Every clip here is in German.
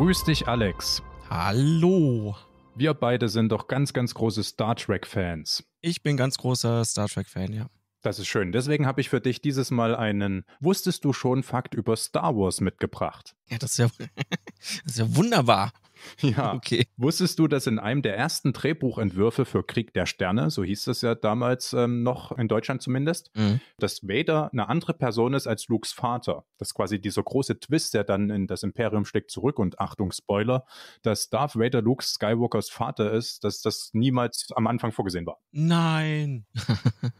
Grüß dich, Alex. Hallo. Wir beide sind doch ganz, ganz große Star Trek-Fans. Ich bin ganz großer Star Trek-Fan, ja. Das ist schön. Deswegen habe ich für dich dieses Mal einen Wusstest du schon Fakt über Star Wars mitgebracht. Ja, das ist ja, das ist ja wunderbar. Ja. Okay. Wusstest du, dass in einem der ersten Drehbuchentwürfe für Krieg der Sterne, so hieß das ja damals ähm, noch in Deutschland zumindest, mhm. dass Vader eine andere Person ist als Lukes Vater? Dass quasi dieser große Twist, der dann in das Imperium steckt, zurück und Achtung, Spoiler, dass Darth Vader Luke Skywalkers Vater ist, dass das niemals am Anfang vorgesehen war. Nein.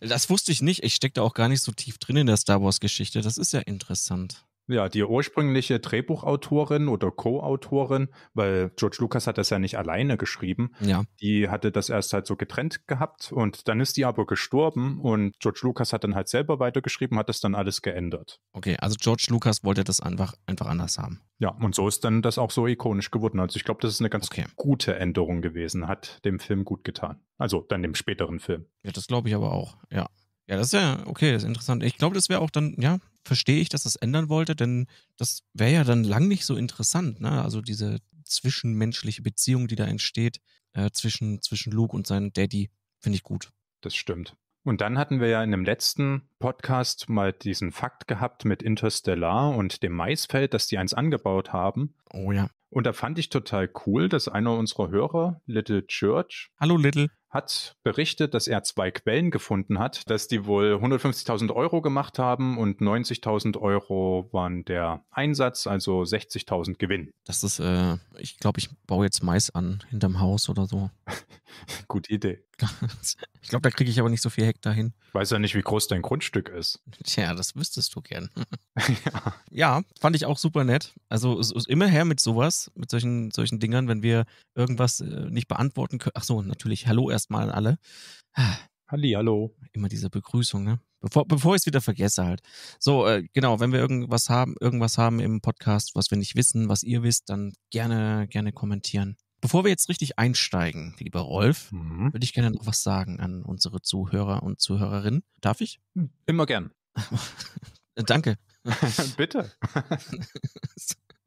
das wusste ich nicht. Ich stecke da auch gar nicht so tief drin in der Star Wars Geschichte. Das ist ja interessant. Ja, die ursprüngliche Drehbuchautorin oder Co-Autorin, weil George Lucas hat das ja nicht alleine geschrieben, ja. die hatte das erst halt so getrennt gehabt und dann ist die aber gestorben und George Lucas hat dann halt selber weitergeschrieben, hat das dann alles geändert. Okay, also George Lucas wollte das einfach, einfach anders haben. Ja, und so ist dann das auch so ikonisch geworden. Also ich glaube, das ist eine ganz okay. gute Änderung gewesen, hat dem Film gut getan. Also dann dem späteren Film. Ja, das glaube ich aber auch, ja. Ja, das ist ja, okay, das ist interessant. Ich glaube, das wäre auch dann, ja, verstehe ich, dass das ändern wollte, denn das wäre ja dann lang nicht so interessant. Ne? Also diese zwischenmenschliche Beziehung, die da entsteht äh, zwischen, zwischen Luke und seinem Daddy, finde ich gut. Das stimmt. Und dann hatten wir ja in dem letzten Podcast mal diesen Fakt gehabt mit Interstellar und dem Maisfeld, dass die eins angebaut haben. Oh ja. Und da fand ich total cool, dass einer unserer Hörer, Little Church. Hallo Little hat berichtet, dass er zwei Quellen gefunden hat, dass die wohl 150.000 Euro gemacht haben und 90.000 Euro waren der Einsatz, also 60.000 Gewinn. Das ist, äh, ich glaube, ich baue jetzt Mais an hinterm Haus oder so. Gute Idee. Podcast. Ich glaube, da kriege ich aber nicht so viel Hektar hin. Ich weiß ja nicht, wie groß dein Grundstück ist. Tja, das wüsstest du gern. ja. ja, fand ich auch super nett. Also es ist immer her mit sowas, mit solchen, solchen Dingern, wenn wir irgendwas äh, nicht beantworten können. Ach so, natürlich, hallo erstmal an alle. Halli, hallo. Immer diese Begrüßung, ne? Bevor, bevor ich es wieder vergesse halt. So, äh, genau, wenn wir irgendwas haben, irgendwas haben im Podcast, was wir nicht wissen, was ihr wisst, dann gerne, gerne kommentieren. Bevor wir jetzt richtig einsteigen, lieber Rolf, mhm. würde ich gerne noch was sagen an unsere Zuhörer und Zuhörerinnen. Darf ich? Immer gern. Danke. Bitte.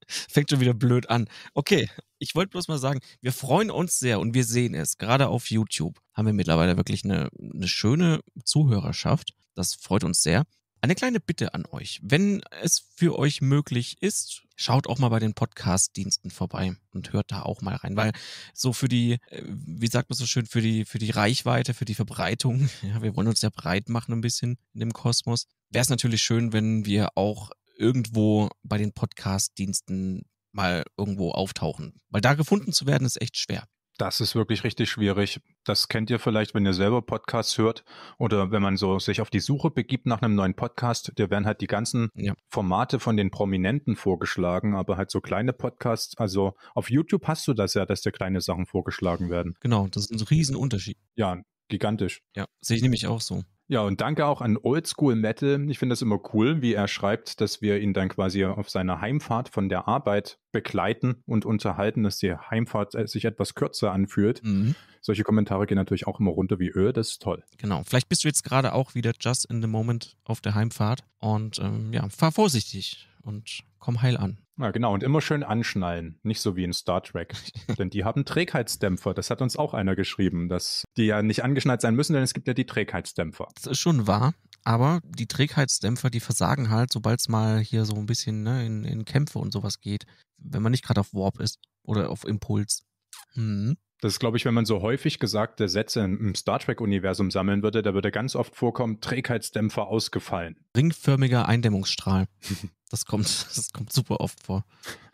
Fängt schon wieder blöd an. Okay, ich wollte bloß mal sagen, wir freuen uns sehr und wir sehen es. Gerade auf YouTube haben wir mittlerweile wirklich eine, eine schöne Zuhörerschaft. Das freut uns sehr. Eine kleine Bitte an euch. Wenn es für euch möglich ist, schaut auch mal bei den Podcast-Diensten vorbei und hört da auch mal rein, weil so für die, äh, wie sagt man so schön, für die, für die Reichweite, für die Verbreitung, ja, wir wollen uns ja breit machen ein bisschen in dem Kosmos, wäre es natürlich schön, wenn wir auch irgendwo bei den Podcast-Diensten mal irgendwo auftauchen, weil da gefunden zu werden ist echt schwer. Das ist wirklich richtig schwierig. Das kennt ihr vielleicht, wenn ihr selber Podcasts hört oder wenn man so sich auf die Suche begibt nach einem neuen Podcast, Da werden halt die ganzen ja. Formate von den Prominenten vorgeschlagen, aber halt so kleine Podcasts. Also auf YouTube hast du das ja, dass dir kleine Sachen vorgeschlagen werden. Genau, das ist ein Riesenunterschied. Ja, gigantisch. Ja, sehe ich nämlich auch so. Ja, und danke auch an Oldschool Metal. Ich finde das immer cool, wie er schreibt, dass wir ihn dann quasi auf seiner Heimfahrt von der Arbeit begleiten und unterhalten, dass die Heimfahrt äh, sich etwas kürzer anfühlt. Mhm. Solche Kommentare gehen natürlich auch immer runter wie Öl, äh, das ist toll. Genau, vielleicht bist du jetzt gerade auch wieder just in the moment auf der Heimfahrt und ähm, ja, fahr vorsichtig und komm heil an. Ja, genau. Und immer schön anschnallen. Nicht so wie in Star Trek. denn die haben Trägheitsdämpfer. Das hat uns auch einer geschrieben, dass die ja nicht angeschnallt sein müssen, denn es gibt ja die Trägheitsdämpfer. Das ist schon wahr. Aber die Trägheitsdämpfer, die versagen halt, sobald es mal hier so ein bisschen ne, in, in, Kämpfe und sowas geht. Wenn man nicht gerade auf Warp ist oder auf Impuls. Hm. Das ist, glaube ich, wenn man so häufig gesagte Sätze im Star Trek-Universum sammeln würde, da würde ganz oft vorkommen, Trägheitsdämpfer ausgefallen. Ringförmiger Eindämmungsstrahl. Das kommt, das kommt super oft vor.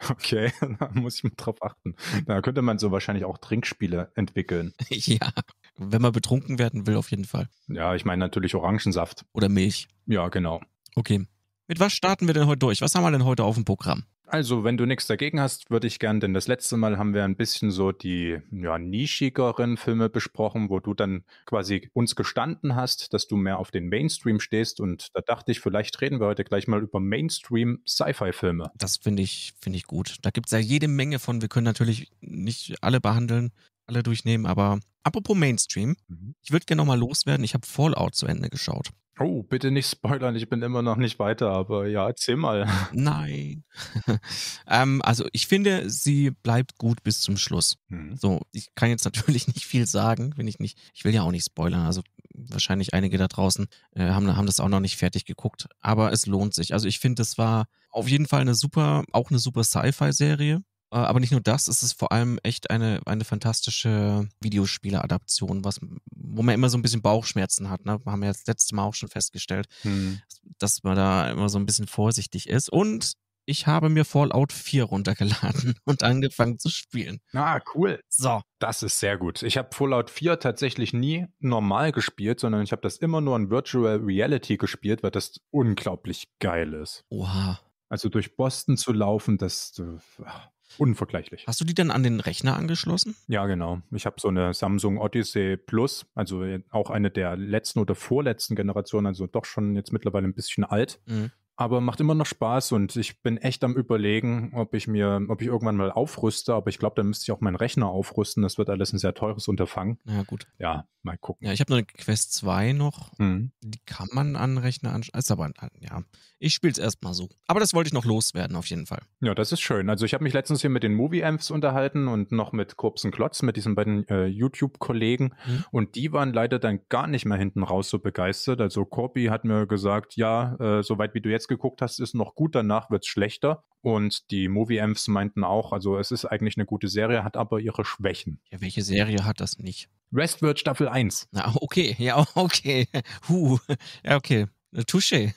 Okay, da muss ich mal drauf achten. Da könnte man so wahrscheinlich auch Trinkspiele entwickeln. ja, wenn man betrunken werden will, auf jeden Fall. Ja, ich meine natürlich Orangensaft. Oder Milch. Ja, genau. Okay. Mit was starten wir denn heute durch? Was haben wir denn heute auf dem Programm? Also, wenn du nichts dagegen hast, würde ich gern, denn das letzte Mal haben wir ein bisschen so die ja, nischigeren Filme besprochen, wo du dann quasi uns gestanden hast, dass du mehr auf den Mainstream stehst. Und da dachte ich, vielleicht reden wir heute gleich mal über Mainstream-Sci-Fi-Filme. Das finde ich, finde ich gut. Da gibt es ja jede Menge von. Wir können natürlich nicht alle behandeln, alle durchnehmen, aber apropos Mainstream, mhm. ich würde gerne nochmal loswerden. Ich habe Fallout zu Ende geschaut. Oh, bitte nicht spoilern, ich bin immer noch nicht weiter, aber ja, erzähl mal. Nein. ähm, also ich finde, sie bleibt gut bis zum Schluss. Mhm. So, ich kann jetzt natürlich nicht viel sagen, wenn ich nicht, ich will ja auch nicht spoilern, also wahrscheinlich einige da draußen äh, haben, haben das auch noch nicht fertig geguckt, aber es lohnt sich. Also ich finde, das war auf jeden Fall eine super, auch eine super Sci-Fi-Serie. Äh, aber nicht nur das, es ist vor allem echt eine, eine fantastische Videospiele-Adaption, was, wo man immer so ein bisschen Bauchschmerzen hat. Ne? Wir haben ja das letzte Mal auch schon festgestellt, hm. dass man da immer so ein bisschen vorsichtig ist. Und ich habe mir Fallout 4 runtergeladen und angefangen zu spielen. Ah, cool. So. Das ist sehr gut. Ich habe Fallout 4 tatsächlich nie normal gespielt, sondern ich habe das immer nur in Virtual Reality gespielt, weil das unglaublich geil ist. Oha. Also durch Boston zu laufen, das. Ach. Äh, Unvergleichlich. Hast du die dann an den Rechner angeschlossen? Ja, genau. Ich habe so eine Samsung Odyssey Plus, also äh, auch eine der letzten oder vorletzten Generationen, also doch schon jetzt mittlerweile ein bisschen alt. Mhm aber macht immer noch Spaß und ich bin echt am überlegen, ob ich mir, ob ich irgendwann mal aufrüste, aber ich glaube, dann müsste ich auch meinen Rechner aufrüsten. Das wird alles ein sehr teures Unterfangen. Ja, gut. Ja, mal gucken. Ja, ich habe eine Quest 2 noch. Mhm. Die kann man an Rechner anschauen. Also, aber ja, ich spiele es erstmal so. Aber das wollte ich noch loswerden, auf jeden Fall. Ja, das ist schön. Also ich habe mich letztens hier mit den Movie-Amps unterhalten und noch mit Kurpsen Klotz, mit diesen beiden äh, YouTube-Kollegen. Mhm. Und die waren leider dann gar nicht mehr hinten raus so begeistert. Also Corby hat mir gesagt, ja, äh, soweit wie du jetzt geguckt hast, ist noch gut, danach wird es schlechter. Und die Movie-Amps meinten auch, also es ist eigentlich eine gute Serie, hat aber ihre Schwächen. Ja, welche Serie hat das nicht? Westworld Staffel 1. Na, okay, ja, okay. Huh. Ja, okay. Touche.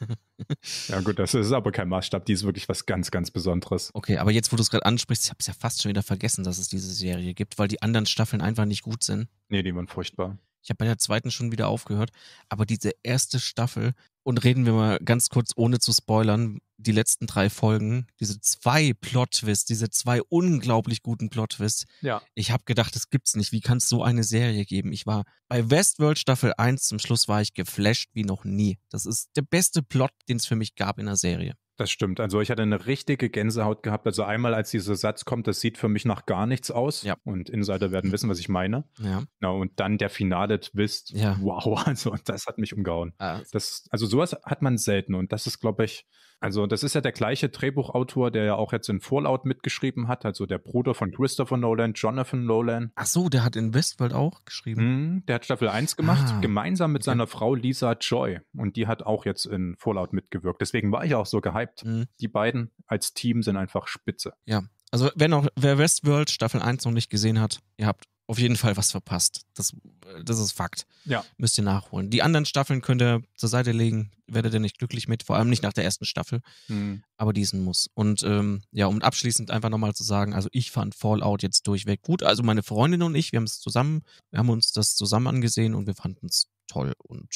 Ja gut, das ist aber kein Maßstab, die ist wirklich was ganz, ganz Besonderes. Okay, aber jetzt, wo du es gerade ansprichst, ich habe es ja fast schon wieder vergessen, dass es diese Serie gibt, weil die anderen Staffeln einfach nicht gut sind. Nee, die waren furchtbar. Ich habe bei der zweiten schon wieder aufgehört, aber diese erste Staffel, und reden wir mal ganz kurz, ohne zu spoilern, die letzten drei Folgen, diese zwei Plot-Twists, diese zwei unglaublich guten Plot-Twists. Ja. Ich habe gedacht, das gibt's nicht. Wie kann es so eine Serie geben? Ich war bei Westworld Staffel 1 zum Schluss war ich geflasht wie noch nie. Das ist der beste Plot, den es für mich gab in der Serie. Das stimmt. Also ich hatte eine richtige Gänsehaut gehabt. Also einmal, als dieser Satz kommt, das sieht für mich nach gar nichts aus. Ja. Und Insider werden wissen, was ich meine. Ja. Genau, und dann der finale Twist. Ja. Wow, also das hat mich umgehauen. Ah. Das, also sowas hat man selten. Und das ist, glaube ich, also das ist ja der gleiche Drehbuchautor, der ja auch jetzt in Fallout mitgeschrieben hat, also der Bruder von Christopher Nolan, Jonathan Nolan. Ach so, der hat in Westworld auch geschrieben. Mm, der hat Staffel 1 gemacht, ah, gemeinsam mit okay. seiner Frau Lisa Joy. Und die hat auch jetzt in Fallout mitgewirkt. Deswegen war ich auch so gehypt. Mhm. Die beiden als Team sind einfach spitze. Ja, also wenn auch, wer Westworld Staffel 1 noch nicht gesehen hat, ihr habt auf jeden Fall was verpasst. Das, äh, das ist Fakt. Ja. Müsst ihr nachholen. Die anderen Staffeln könnt ihr zur Seite legen, werdet ihr nicht glücklich mit, vor allem nicht nach der ersten Staffel. Mhm. Aber diesen muss. Und ähm, ja, um abschließend einfach nochmal zu sagen, also ich fand Fallout jetzt durchweg gut. Also meine Freundin und ich, wir haben es zusammen, wir haben uns das zusammen angesehen und wir fanden es toll und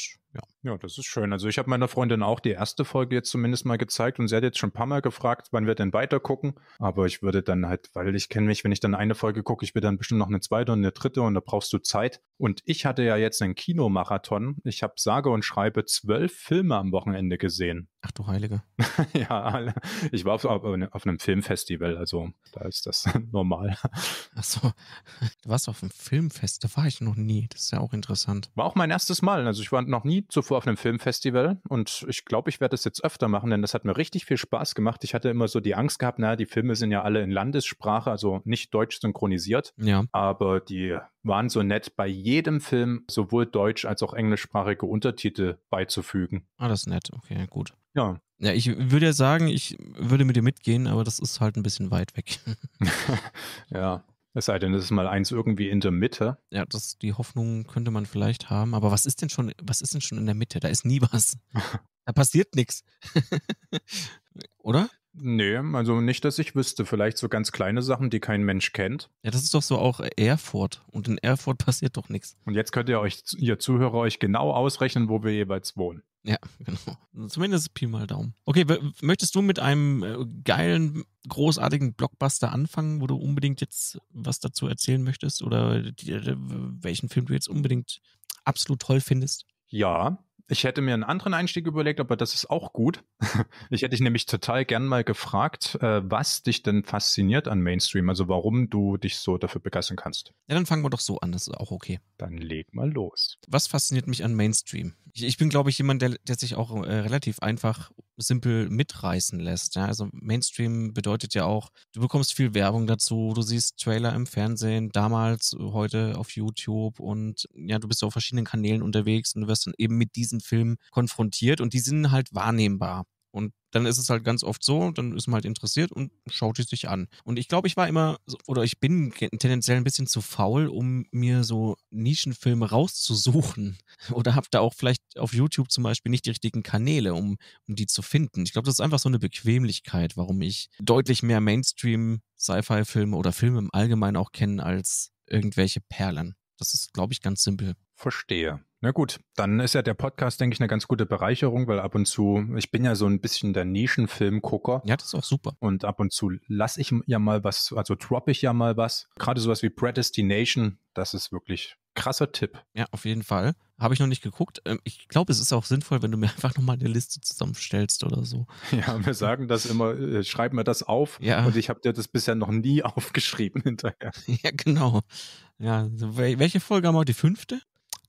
ja. ja, das ist schön. Also ich habe meiner Freundin auch die erste Folge jetzt zumindest mal gezeigt und sie hat jetzt schon ein paar Mal gefragt, wann wir denn weiter gucken. Aber ich würde dann halt, weil ich kenne mich, wenn ich dann eine Folge gucke, ich will dann bestimmt noch eine zweite und eine dritte und da brauchst du Zeit. Und ich hatte ja jetzt einen Kinomarathon. Ich habe sage und schreibe zwölf Filme am Wochenende gesehen. Ach du Heilige. ja, ich war auf, auf, einem Filmfestival, also da ist das normal. Ach so, du warst auf einem Filmfest, da war ich noch nie. Das ist ja auch interessant. War auch mein erstes Mal. Also ich war noch nie zuvor auf einem Filmfestival und ich glaube, ich werde das jetzt öfter machen, denn das hat mir richtig viel Spaß gemacht. Ich hatte immer so die Angst gehabt, naja, die Filme sind ja alle in Landessprache, also nicht deutsch synchronisiert, ja. aber die waren so nett, bei jedem Film sowohl deutsch als auch englischsprachige Untertitel beizufügen. Ah, das ist nett. Okay, gut. Ja. Ja, ich würde ja sagen, ich würde mit dir mitgehen, aber das ist halt ein bisschen weit weg. ja. Es sei denn, es ist mal eins irgendwie in der Mitte. Ja, das, die Hoffnung könnte man vielleicht haben. Aber was ist denn schon, was ist denn schon in der Mitte? Da ist nie was. da passiert nichts. Oder? Nee, also nicht, dass ich wüsste. Vielleicht so ganz kleine Sachen, die kein Mensch kennt. Ja, das ist doch so auch Erfurt. Und in Erfurt passiert doch nichts. Und jetzt könnt ihr euch, ihr Zuhörer, euch genau ausrechnen, wo wir jeweils wohnen. Ja, genau. Also zumindest Pi mal Daumen. Okay, möchtest du mit einem äh, geilen, großartigen Blockbuster anfangen, wo du unbedingt jetzt was dazu erzählen möchtest? Oder welchen Film du jetzt unbedingt absolut toll findest? Ja, ich hätte mir einen anderen Einstieg überlegt, aber das ist auch gut. Ich hätte dich nämlich total gern mal gefragt, äh, was dich denn fasziniert an Mainstream, also warum du dich so dafür begeistern kannst. Ja, dann fangen wir doch so an, das ist auch okay. Dann leg mal los. Was fasziniert mich an Mainstream? Ich, ich bin, glaube ich, jemand, der, der sich auch äh, relativ einfach simpel mitreißen lässt. Ja? Also Mainstream bedeutet ja auch, du bekommst viel Werbung dazu, du siehst Trailer im Fernsehen, damals, heute auf YouTube und ja, du bist auf verschiedenen Kanälen unterwegs und du wirst dann eben mit diesen Filmen konfrontiert und die sind halt wahrnehmbar dann ist es halt ganz oft so, dann ist man halt interessiert und schaut es sich an. Und ich glaube, ich war immer, oder ich bin tendenziell ein bisschen zu faul, um mir so Nischenfilme rauszusuchen. Oder habe da auch vielleicht auf YouTube zum Beispiel nicht die richtigen Kanäle, um, um die zu finden. Ich glaube, das ist einfach so eine Bequemlichkeit, warum ich deutlich mehr Mainstream-Sci-Fi-Filme oder Filme im Allgemeinen auch kenne als irgendwelche Perlen. Das ist, glaube ich, ganz simpel. Verstehe. Na gut, dann ist ja der Podcast, denke ich, eine ganz gute Bereicherung, weil ab und zu, ich bin ja so ein bisschen der Nischenfilmgucker. Ja, das ist auch super. Und ab und zu lasse ich ja mal was, also droppe ich ja mal was. Gerade sowas wie Predestination, das ist wirklich krasser Tipp. Ja, auf jeden Fall. Habe ich noch nicht geguckt. Ähm, ich glaube, es ist auch sinnvoll, wenn du mir einfach nochmal eine Liste zusammenstellst oder so. Ja, wir sagen das immer, äh, schreib mir das auf. Ja. Und ich habe dir das bisher noch nie aufgeschrieben hinterher. Ja, genau. Ja, welche Folge haben wir? heute? Die fünfte?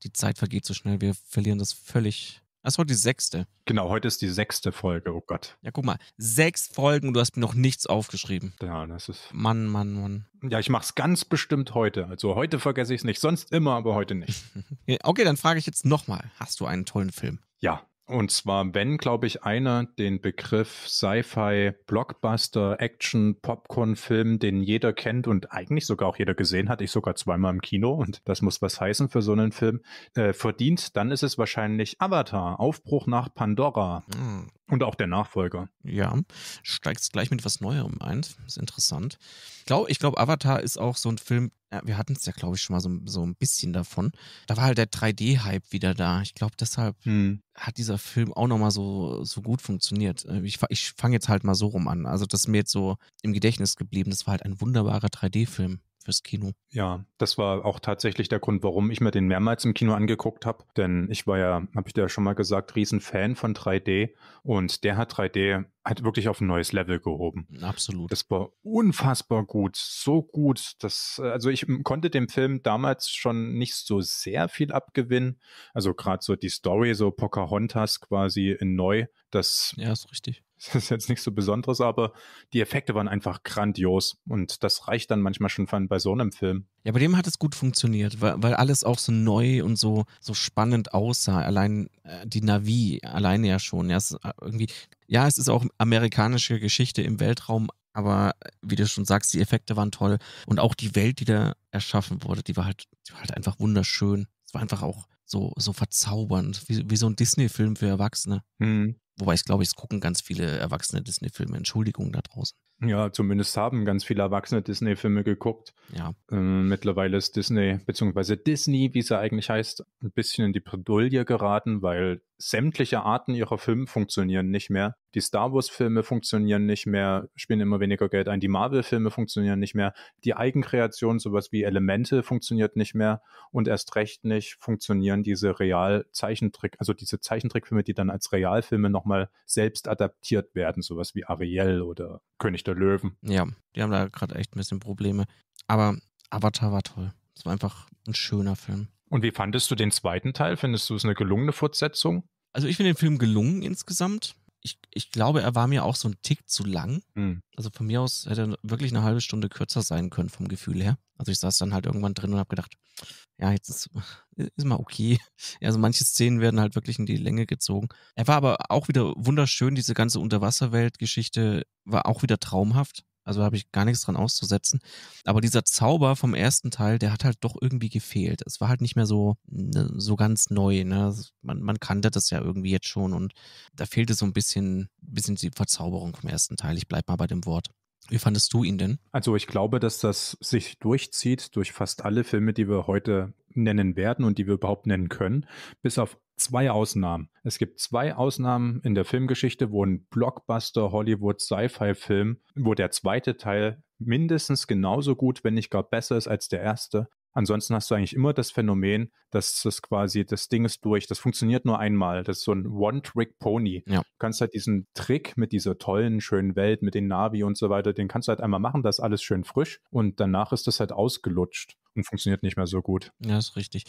die Zeit vergeht so schnell, wir verlieren das völlig. Das ist heute die sechste. Genau, heute ist die sechste Folge, oh Gott. Ja, guck mal, sechs Folgen und du hast mir noch nichts aufgeschrieben. Ja, das ist. Mann, Mann, Mann. Ja, ich mach's ganz bestimmt heute. Also heute vergesse ich es nicht, sonst immer, aber heute nicht. okay, dann frage ich jetzt nochmal: Hast du einen tollen Film? Ja, und zwar, wenn, glaube ich, einer den Begriff Sci-Fi, Blockbuster, Action, Popcorn-Film, den jeder kennt und eigentlich sogar auch jeder gesehen hat, ich sogar zweimal im Kino und das muss was heißen für so einen Film, äh, verdient, dann ist es wahrscheinlich Avatar, Aufbruch nach Pandora. Mm, und auch der Nachfolger. Ja, steigt gleich mit was Neuerem ein. Ist interessant. Ich glaube, ich glaub, Avatar ist auch so ein Film, ja, wir hatten es ja, glaube ich, schon mal so, so ein bisschen davon. Da war halt der 3D-Hype wieder da. Ich glaube, deshalb hm. hat dieser Film auch nochmal so, so gut funktioniert. Äh, ich, ich fange jetzt halt mal so rum an. Also, das ist mir jetzt so im Gedächtnis geblieben. Das war halt ein wunderbarer 3D-Film fürs Kino. Ja, das war auch tatsächlich der Grund, warum ich mir den mehrmals im Kino angeguckt habe. Denn ich war ja, habe ich dir ja schon mal gesagt, Riesenfan von 3D und der hat 3D halt wirklich auf ein neues Level gehoben. Absolut. Das war unfassbar gut, so gut, dass äh, also ich hm, konnte dem Film damals schon nicht so sehr viel abgewinnen. Also gerade so die Story, so Pocahontas quasi in neu, das ja ist richtig. Das ist jetzt nichts so Besonderes, aber die Effekte waren einfach grandios. Und das reicht dann manchmal schon von, bei so einem Film. Ja, bei dem hat es gut funktioniert, weil, weil alles auch so neu und so, so spannend aussah. Allein äh, die Navi, alleine ja schon. Ja, äh, irgendwie, ja, es ist auch amerikanische Geschichte im Weltraum, aber äh, wie du schon sagst, die Effekte waren toll. Und auch die Welt, die da erschaffen wurde, die war halt, die war halt einfach wunderschön. Es war einfach auch so, so verzaubernd, wie, wie so ein Disney-Film für Erwachsene. Hm. Wobei ich glaube, es gucken ganz viele erwachsene Disney-Filme. Entschuldigung da draußen. Ja, zumindest haben ganz viele erwachsene Disney-Filme geguckt. Ja. Ähm, mittlerweile ist Disney, beziehungsweise Disney, wie sie eigentlich heißt, ein bisschen in die Predulie geraten, weil sämtliche Arten ihrer Filme funktionieren nicht mehr die Star Wars-Filme funktionieren nicht mehr, spielen immer weniger Geld ein, die Marvel-Filme funktionieren nicht mehr, die Eigenkreation, sowas wie Elemente funktioniert nicht mehr und erst recht nicht funktionieren diese Real-Zeichentrick, also diese Zeichentrickfilme, die dann als Realfilme nochmal selbst adaptiert werden, sowas wie Ariel oder König der Löwen. Ja, die haben da gerade echt ein bisschen Probleme. Aber Avatar war toll. Es war einfach ein schöner Film. Und wie fandest du den zweiten Teil? Findest du es eine gelungene Fortsetzung? Also ich finde den Film gelungen insgesamt ich, ich glaube, er war mir auch so ein Tick zu lang. Mhm. Also von mir aus hätte er wirklich eine halbe Stunde kürzer sein können vom Gefühl her. Also ich saß dann halt irgendwann drin und habe gedacht, ja, jetzt ist, ist mal okay. Also manche Szenen werden halt wirklich in die Länge gezogen. Er war aber auch wieder wunderschön, diese ganze Unterwasserwelt-Geschichte war auch wieder traumhaft. Also habe ich gar nichts dran auszusetzen. Aber dieser Zauber vom ersten Teil, der hat halt doch irgendwie gefehlt. Es war halt nicht mehr so, ne, so ganz neu. Ne? Also man, man kannte das ja irgendwie jetzt schon und da fehlte so ein bisschen, bisschen die Verzauberung vom ersten Teil. Ich bleibe mal bei dem Wort. Wie fandest du ihn denn? Also ich glaube, dass das sich durchzieht durch fast alle Filme, die wir heute nennen werden und die wir überhaupt nennen können, bis auf zwei Ausnahmen. Es gibt zwei Ausnahmen in der Filmgeschichte, wo ein Blockbuster Hollywood Sci-Fi Film, wo der zweite Teil mindestens genauso gut, wenn nicht gar besser ist als der erste, Ansonsten hast du eigentlich immer das Phänomen, dass das quasi das Ding ist durch, das funktioniert nur einmal. Das ist so ein One-Trick-Pony. Ja. Du kannst halt diesen Trick mit dieser tollen, schönen Welt, mit den Navi und so weiter, den kannst du halt einmal machen, das ist alles schön frisch und danach ist das halt ausgelutscht und funktioniert nicht mehr so gut. Ja, ist richtig.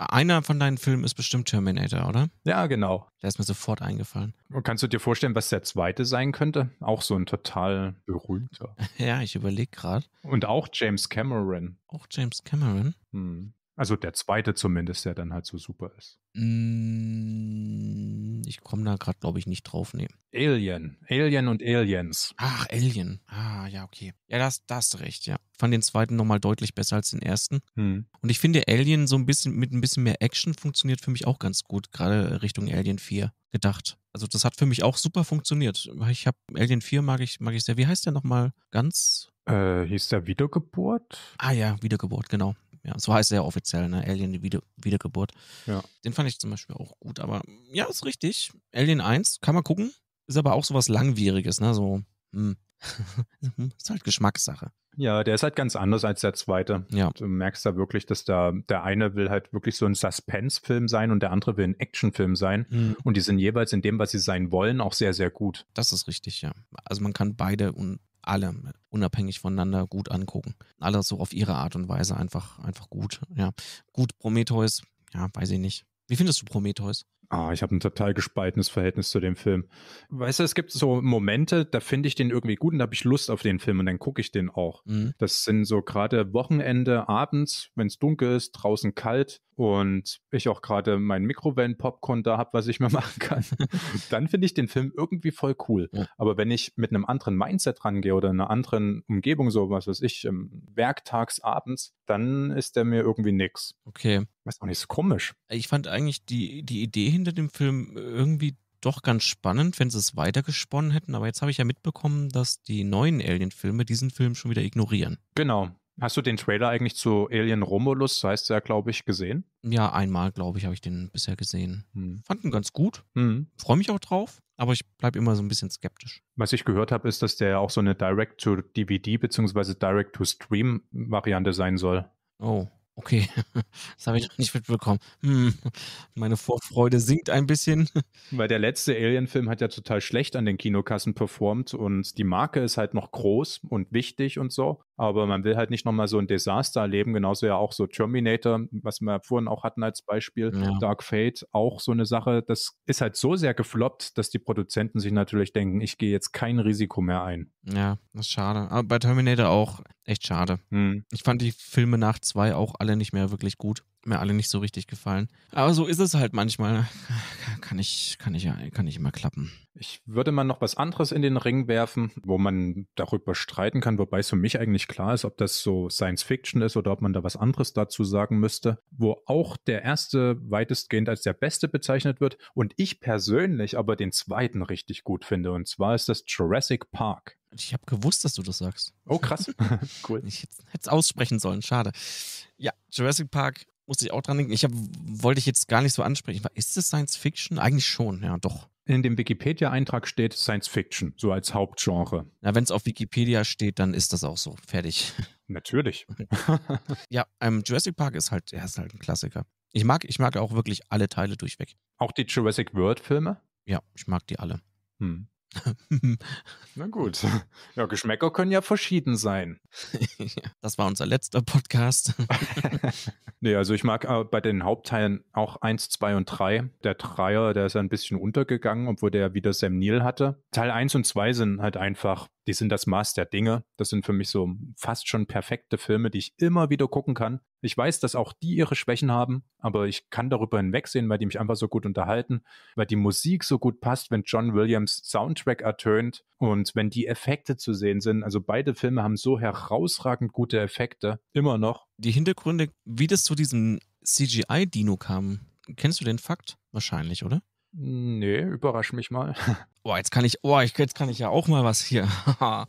Einer von deinen Filmen ist bestimmt Terminator, oder? Ja, genau. Der ist mir sofort eingefallen. Und kannst du dir vorstellen, was der zweite sein könnte? Auch so ein total berühmter. ja, ich überlege gerade. Und auch James Cameron. Auch James Cameron? Hm. Also der zweite zumindest, der dann halt so super ist. Mm, ich komme da gerade, glaube ich, nicht drauf. Nee. Alien. Alien und Aliens. Ach, Alien. Ah, ja, okay. Ja, da hast du recht, ja. Ich fand den zweiten nochmal deutlich besser als den ersten. Hm. Und ich finde, Alien so ein bisschen mit ein bisschen mehr Action funktioniert für mich auch ganz gut, gerade Richtung Alien 4 gedacht. Also das hat für mich auch super funktioniert. Ich habe Alien 4 mag ich, mag ich sehr. Wie heißt der nochmal? Ganz. Äh, hieß der Wiedergeburt? Ah ja, Wiedergeburt, genau. Ja, so heißt er ja offiziell, ne? Alien die Wieder Wiedergeburt. Ja. Den fand ich zum Beispiel auch gut, aber ja, ist richtig. Alien 1, kann man gucken. Ist aber auch sowas Langwieriges, ne? So, hm. ist halt Geschmackssache. Ja, der ist halt ganz anders als der zweite. Ja. Du merkst da wirklich, dass da der eine will halt wirklich so ein Suspense-Film sein und der andere will ein Action-Film sein. Mhm. Und die sind jeweils in dem, was sie sein wollen, auch sehr, sehr gut. Das ist richtig, ja. Also man kann beide und alle unabhängig voneinander gut angucken. Alle so auf ihre Art und Weise einfach, einfach gut. Ja, gut Prometheus, ja, weiß ich nicht. Wie findest du Prometheus? Ah, ich habe ein total gespaltenes Verhältnis zu dem Film. Weißt du, es gibt so Momente, da finde ich den irgendwie gut und da habe ich Lust auf den Film und dann gucke ich den auch. Mhm. Das sind so gerade Wochenende, abends, wenn es dunkel ist, draußen kalt, und ich auch gerade meinen Mikrowellen-Popcorn da habe, was ich mir machen kann, dann finde ich den Film irgendwie voll cool. Ja. Aber wenn ich mit einem anderen Mindset rangehe oder einer anderen Umgebung, so was weiß ich, ähm, Werktags, abends, dann ist der mir irgendwie nix. Okay. Weiß auch nicht, ist komisch. Ich fand eigentlich die, die Idee hinter dem Film irgendwie doch ganz spannend, wenn sie es weitergesponnen hätten. Aber jetzt habe ich ja mitbekommen, dass die neuen Alien-Filme diesen Film schon wieder ignorieren. Genau. Hast du den Trailer eigentlich zu Alien Romulus, heißt der, glaube ich, gesehen? Ja, einmal, glaube ich, habe ich den bisher gesehen. Hm. Fand ihn ganz gut. Hm. Freue mich auch drauf, aber ich bleibe immer so ein bisschen skeptisch. Was ich gehört habe, ist, dass der ja auch so eine Direct-to-DVD bzw. Direct-to-Stream-Variante sein soll. Oh. Okay, das habe ich noch nicht mitbekommen. Hm. Meine Vorfreude sinkt ein bisschen. Weil der letzte Alien-Film hat ja total schlecht an den Kinokassen performt und die Marke ist halt noch groß und wichtig und so. Aber man will halt nicht nochmal so ein Desaster erleben. Genauso ja auch so Terminator, was wir vorhin auch hatten als Beispiel. Ja. Dark Fate, auch so eine Sache. Das ist halt so sehr gefloppt, dass die Produzenten sich natürlich denken, ich gehe jetzt kein Risiko mehr ein. Ja, das ist schade. Aber bei Terminator auch echt schade. Hm. Ich fand die Filme nach zwei auch alle alle nicht mehr wirklich gut. Mir alle nicht so richtig gefallen. Aber so ist es halt manchmal. Kann ich, kann ich, kann ich immer klappen. Ich würde mal noch was anderes in den Ring werfen, wo man darüber streiten kann, wobei es für mich eigentlich klar ist, ob das so Science Fiction ist oder ob man da was anderes dazu sagen müsste, wo auch der erste weitestgehend als der beste bezeichnet wird und ich persönlich aber den zweiten richtig gut finde. Und zwar ist das Jurassic Park. Ich habe gewusst, dass du das sagst. Oh, krass. cool. Ich hätte es aussprechen sollen, schade. Ja, Jurassic Park musste ich auch dran denken. Ich hab, wollte ich jetzt gar nicht so ansprechen. Ist es Science Fiction? Eigentlich schon, ja, doch. In dem Wikipedia-Eintrag steht Science Fiction, so als Hauptgenre. Ja, wenn es auf Wikipedia steht, dann ist das auch so. Fertig. Natürlich. ja, ähm, Jurassic Park ist halt, er ist halt ein Klassiker. Ich mag, ich mag auch wirklich alle Teile durchweg. Auch die Jurassic World-Filme? Ja, ich mag die alle. Hm. Na gut. Ja, Geschmäcker können ja verschieden sein. das war unser letzter Podcast. nee, also ich mag äh, bei den Hauptteilen auch 1, 2 und 3. Der Dreier, der ist ein bisschen untergegangen, obwohl der wieder Sam Neill hatte. Teil 1 und 2 sind halt einfach die sind das Maß der Dinge. Das sind für mich so fast schon perfekte Filme, die ich immer wieder gucken kann. Ich weiß, dass auch die ihre Schwächen haben, aber ich kann darüber hinwegsehen, weil die mich einfach so gut unterhalten, weil die Musik so gut passt, wenn John Williams Soundtrack ertönt und wenn die Effekte zu sehen sind. Also beide Filme haben so herausragend gute Effekte, immer noch. Die Hintergründe, wie das zu diesem CGI-Dino kam, kennst du den Fakt? Wahrscheinlich, oder? Nee, überrasch mich mal. Boah, jetzt kann ich, oh, ich, jetzt kann ich ja auch mal was hier.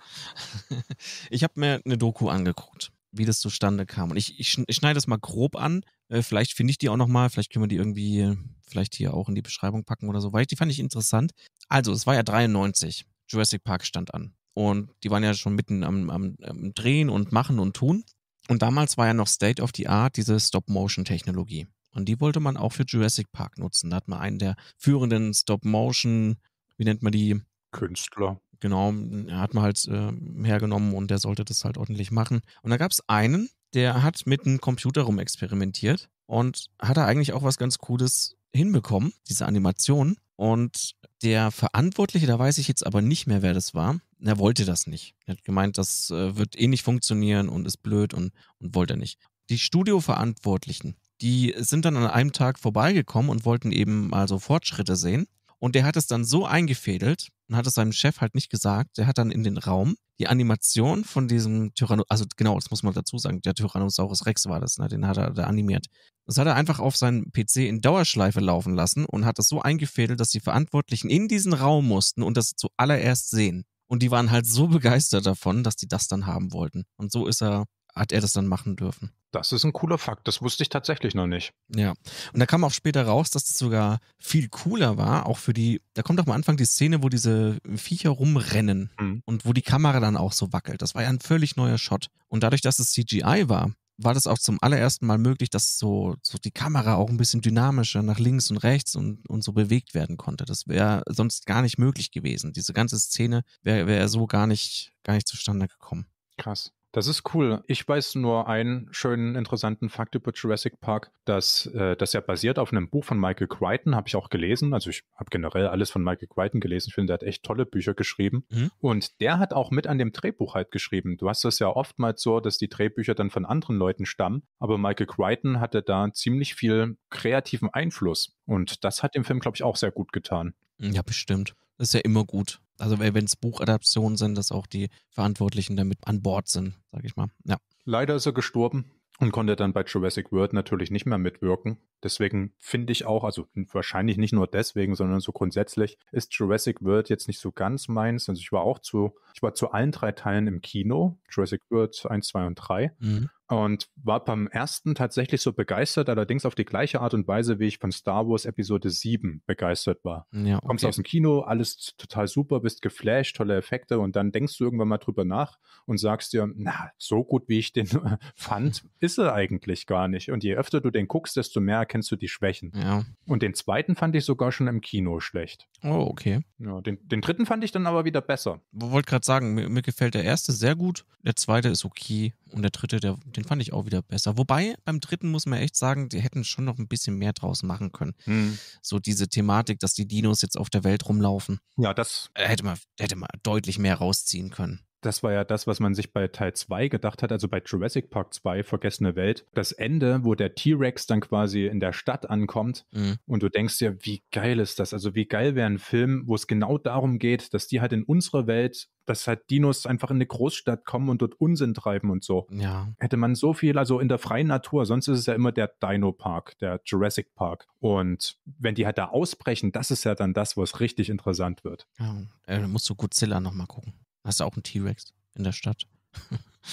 ich habe mir eine Doku angeguckt, wie das zustande kam. Und ich, ich, ich schneide das mal grob an. Äh, vielleicht finde ich die auch nochmal, vielleicht können wir die irgendwie, vielleicht hier auch in die Beschreibung packen oder so, weil ich, die fand ich interessant. Also, es war ja 93. Jurassic Park stand an. Und die waren ja schon mitten am, am, am Drehen und Machen und Tun. Und damals war ja noch State of the Art diese Stop-Motion-Technologie. Und die wollte man auch für Jurassic Park nutzen. Da hat man einen der führenden Stop-Motion, wie nennt man die? Künstler. Genau, hat man halt äh, hergenommen und der sollte das halt ordentlich machen. Und da gab es einen, der hat mit einem Computer rumexperimentiert und hat da eigentlich auch was ganz Cooles hinbekommen, diese Animation. Und der Verantwortliche, da weiß ich jetzt aber nicht mehr, wer das war, der wollte das nicht. Er hat gemeint, das äh, wird eh nicht funktionieren und ist blöd und, und wollte nicht. Die Studioverantwortlichen die sind dann an einem Tag vorbeigekommen und wollten eben mal so Fortschritte sehen. Und der hat es dann so eingefädelt und hat es seinem Chef halt nicht gesagt. Der hat dann in den Raum die Animation von diesem Tyrannosaurus, also genau, das muss man dazu sagen, der Tyrannosaurus Rex war das, ne? den hat er da animiert. Das hat er einfach auf seinem PC in Dauerschleife laufen lassen und hat das so eingefädelt, dass die Verantwortlichen in diesen Raum mussten und das zuallererst sehen. Und die waren halt so begeistert davon, dass die das dann haben wollten. Und so ist er, hat er das dann machen dürfen. Das ist ein cooler Fakt. Das wusste ich tatsächlich noch nicht. Ja. Und da kam auch später raus, dass das sogar viel cooler war, auch für die. Da kommt auch am Anfang die Szene, wo diese Viecher rumrennen mhm. und wo die Kamera dann auch so wackelt. Das war ja ein völlig neuer Shot. Und dadurch, dass es CGI war, war das auch zum allerersten Mal möglich, dass so, so die Kamera auch ein bisschen dynamischer nach links und rechts und, und so bewegt werden konnte. Das wäre sonst gar nicht möglich gewesen. Diese ganze Szene wäre wär so gar nicht, gar nicht zustande gekommen. Krass. Das ist cool. Ich weiß nur einen schönen, interessanten Fakt über Jurassic Park, dass äh, das ja basiert auf einem Buch von Michael Crichton, habe ich auch gelesen. Also ich habe generell alles von Michael Crichton gelesen. Ich finde, der hat echt tolle Bücher geschrieben. Mhm. Und der hat auch mit an dem Drehbuch halt geschrieben. Du hast das ja oftmals so, dass die Drehbücher dann von anderen Leuten stammen. Aber Michael Crichton hatte da ziemlich viel kreativen Einfluss. Und das hat dem Film, glaube ich, auch sehr gut getan. Ja, bestimmt ist ja immer gut. Also wenn es Buchadaptionen sind, dass auch die Verantwortlichen damit an Bord sind, sage ich mal. Ja. Leider ist er gestorben und konnte dann bei Jurassic World natürlich nicht mehr mitwirken. Deswegen finde ich auch, also wahrscheinlich nicht nur deswegen, sondern so grundsätzlich ist Jurassic World jetzt nicht so ganz meins. Also ich war auch zu, ich war zu allen drei Teilen im Kino, Jurassic World 1, 2 und 3. Mhm und war beim ersten tatsächlich so begeistert, allerdings auf die gleiche Art und Weise, wie ich von Star Wars Episode 7 begeistert war. Ja, okay. Kommst aus dem Kino, alles total super, bist geflasht, tolle Effekte und dann denkst du irgendwann mal drüber nach und sagst dir, na, so gut wie ich den fand, ist er eigentlich gar nicht. Und je öfter du den guckst, desto mehr erkennst du die Schwächen. Ja. Und den zweiten fand ich sogar schon im Kino schlecht. Oh, okay. Ja, den, den dritten fand ich dann aber wieder besser. Wollte gerade sagen, mir, mir, gefällt der erste sehr gut, der zweite ist okay und der dritte, der, der den fand ich auch wieder besser. Wobei, beim dritten muss man echt sagen, die hätten schon noch ein bisschen mehr draus machen können. Hm. So diese Thematik, dass die Dinos jetzt auf der Welt rumlaufen. Ja, das. Äh, hätte man, hätte man deutlich mehr rausziehen können. Das war ja das, was man sich bei Teil 2 gedacht hat, also bei Jurassic Park 2, Vergessene Welt. Das Ende, wo der T-Rex dann quasi in der Stadt ankommt mhm. und du denkst dir, wie geil ist das? Also wie geil wäre ein Film, wo es genau darum geht, dass die halt in unserer Welt, dass halt Dinos einfach in eine Großstadt kommen und dort Unsinn treiben und so. Ja. Hätte man so viel, also in der freien Natur, sonst ist es ja immer der Dino Park, der Jurassic Park. Und wenn die halt da ausbrechen, das ist ja dann das, wo es richtig interessant wird. Ja, äh, musst du Godzilla nochmal gucken. Hast du auch einen T-Rex in der Stadt?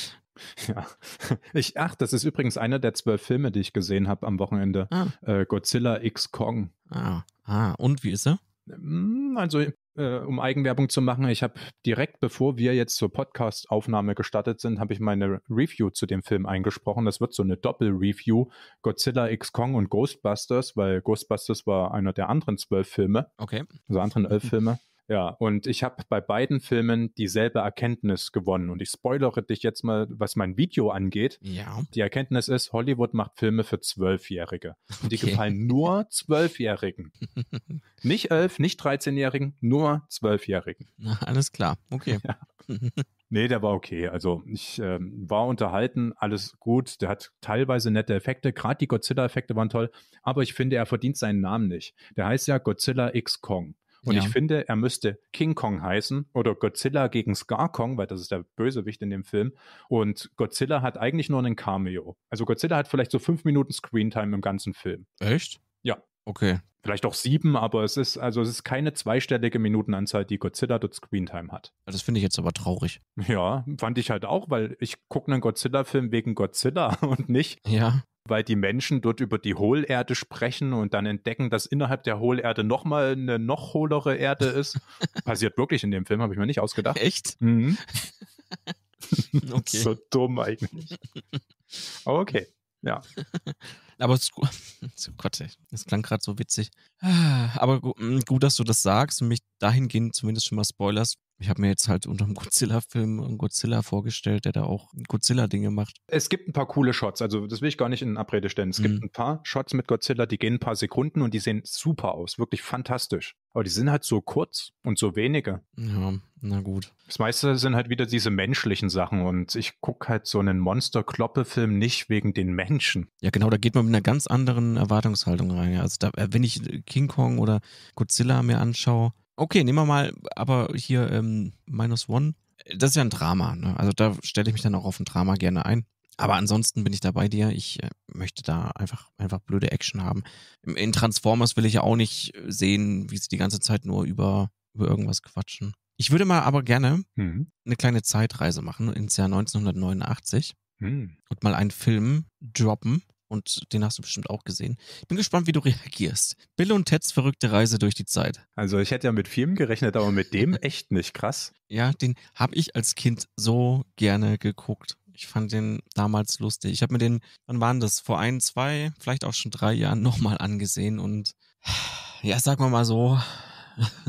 Ja. Ich, ach, das ist übrigens einer der zwölf Filme, die ich gesehen habe am Wochenende. Ah. Äh, Godzilla X Kong. Ah. ah, und wie ist er? Mm, also, äh, um Eigenwerbung zu machen, ich habe direkt bevor wir jetzt zur Podcast-Aufnahme gestartet sind, habe ich meine Review zu dem Film eingesprochen. Das wird so eine Doppel-Review. Godzilla X Kong und Ghostbusters, weil Ghostbusters war einer der anderen zwölf Filme. Okay. Also anderen elf Filme. Ja, und ich habe bei beiden Filmen dieselbe Erkenntnis gewonnen. Und ich spoilere dich jetzt mal, was mein Video angeht. Ja. Die Erkenntnis ist, Hollywood macht Filme für Zwölfjährige. Und Die gefallen nur Zwölfjährigen. nicht elf, nicht 13-Jährigen, nur Zwölfjährigen. Alles klar, okay. Ja. Nee, der war okay. Also ich ähm, war unterhalten, alles gut. Der hat teilweise nette Effekte, gerade die Godzilla-Effekte waren toll, aber ich finde, er verdient seinen Namen nicht. Der heißt ja Godzilla X Kong. Und ja. ich finde, er müsste King Kong heißen oder Godzilla gegen Scar Kong, weil das ist der Bösewicht in dem Film. Und Godzilla hat eigentlich nur einen Cameo. Also Godzilla hat vielleicht so fünf Minuten Screentime im ganzen Film. Echt? Ja. Okay. Vielleicht auch sieben, aber es ist, also es ist keine zweistellige Minutenanzahl, die Godzilla dort Screentime hat. Das finde ich jetzt aber traurig. Ja, fand ich halt auch, weil ich gucke einen Godzilla-Film wegen Godzilla und nicht. Ja weil die Menschen dort über die Hohlerde sprechen und dann entdecken, dass innerhalb der Hohlerde nochmal eine noch hohlere Erde ist. Passiert wirklich in dem Film, habe ich mir nicht ausgedacht. Echt? Mhm. okay. so dumm eigentlich. Okay, ja. Aber es, oh Gott, das klang gerade so witzig. Ah, aber mm, gut, dass du das sagst und mich dahingehend zumindest schon mal spoilerst, ich habe mir jetzt halt unter dem Godzilla-Film einen Godzilla vorgestellt, der da auch Godzilla-Dinge macht. Es gibt ein paar coole Shots, also das will ich gar nicht in Abrede stellen. Es mhm. gibt ein paar Shots mit Godzilla, die gehen ein paar Sekunden und die sehen super aus, wirklich fantastisch. Aber die sind halt so kurz und so wenige. Ja, na gut. Das meiste sind halt wieder diese menschlichen Sachen und ich gucke halt so einen Monster-Kloppe-Film nicht wegen den Menschen. Ja, genau, da geht man mit einer ganz anderen Erwartungshaltung rein. Also da, äh, wenn ich King Kong oder Godzilla mir anschaue, Okay, nehmen wir mal, aber hier ähm, Minus One. Das ist ja ein Drama, ne? Also da stelle ich mich dann auch auf ein Drama gerne ein. Aber ansonsten bin ich da bei dir. Ich äh, möchte da einfach, einfach blöde Action haben. In Transformers will ich ja auch nicht sehen, wie sie die ganze Zeit nur über, über irgendwas quatschen. Ich würde mal aber gerne mhm. eine kleine Zeitreise machen ins Jahr 1989 mhm. und mal einen Film droppen, und den hast du bestimmt auch gesehen. Bin gespannt, wie du reagierst. Bill und Teds verrückte Reise durch die Zeit. Also ich hätte ja mit vielem gerechnet, aber mit dem echt nicht krass. Ja, den habe ich als Kind so gerne geguckt. Ich fand den damals lustig. Ich habe mir den, wann waren das? Vor ein, zwei, vielleicht auch schon drei Jahren nochmal angesehen. Und ja, sagen wir mal so,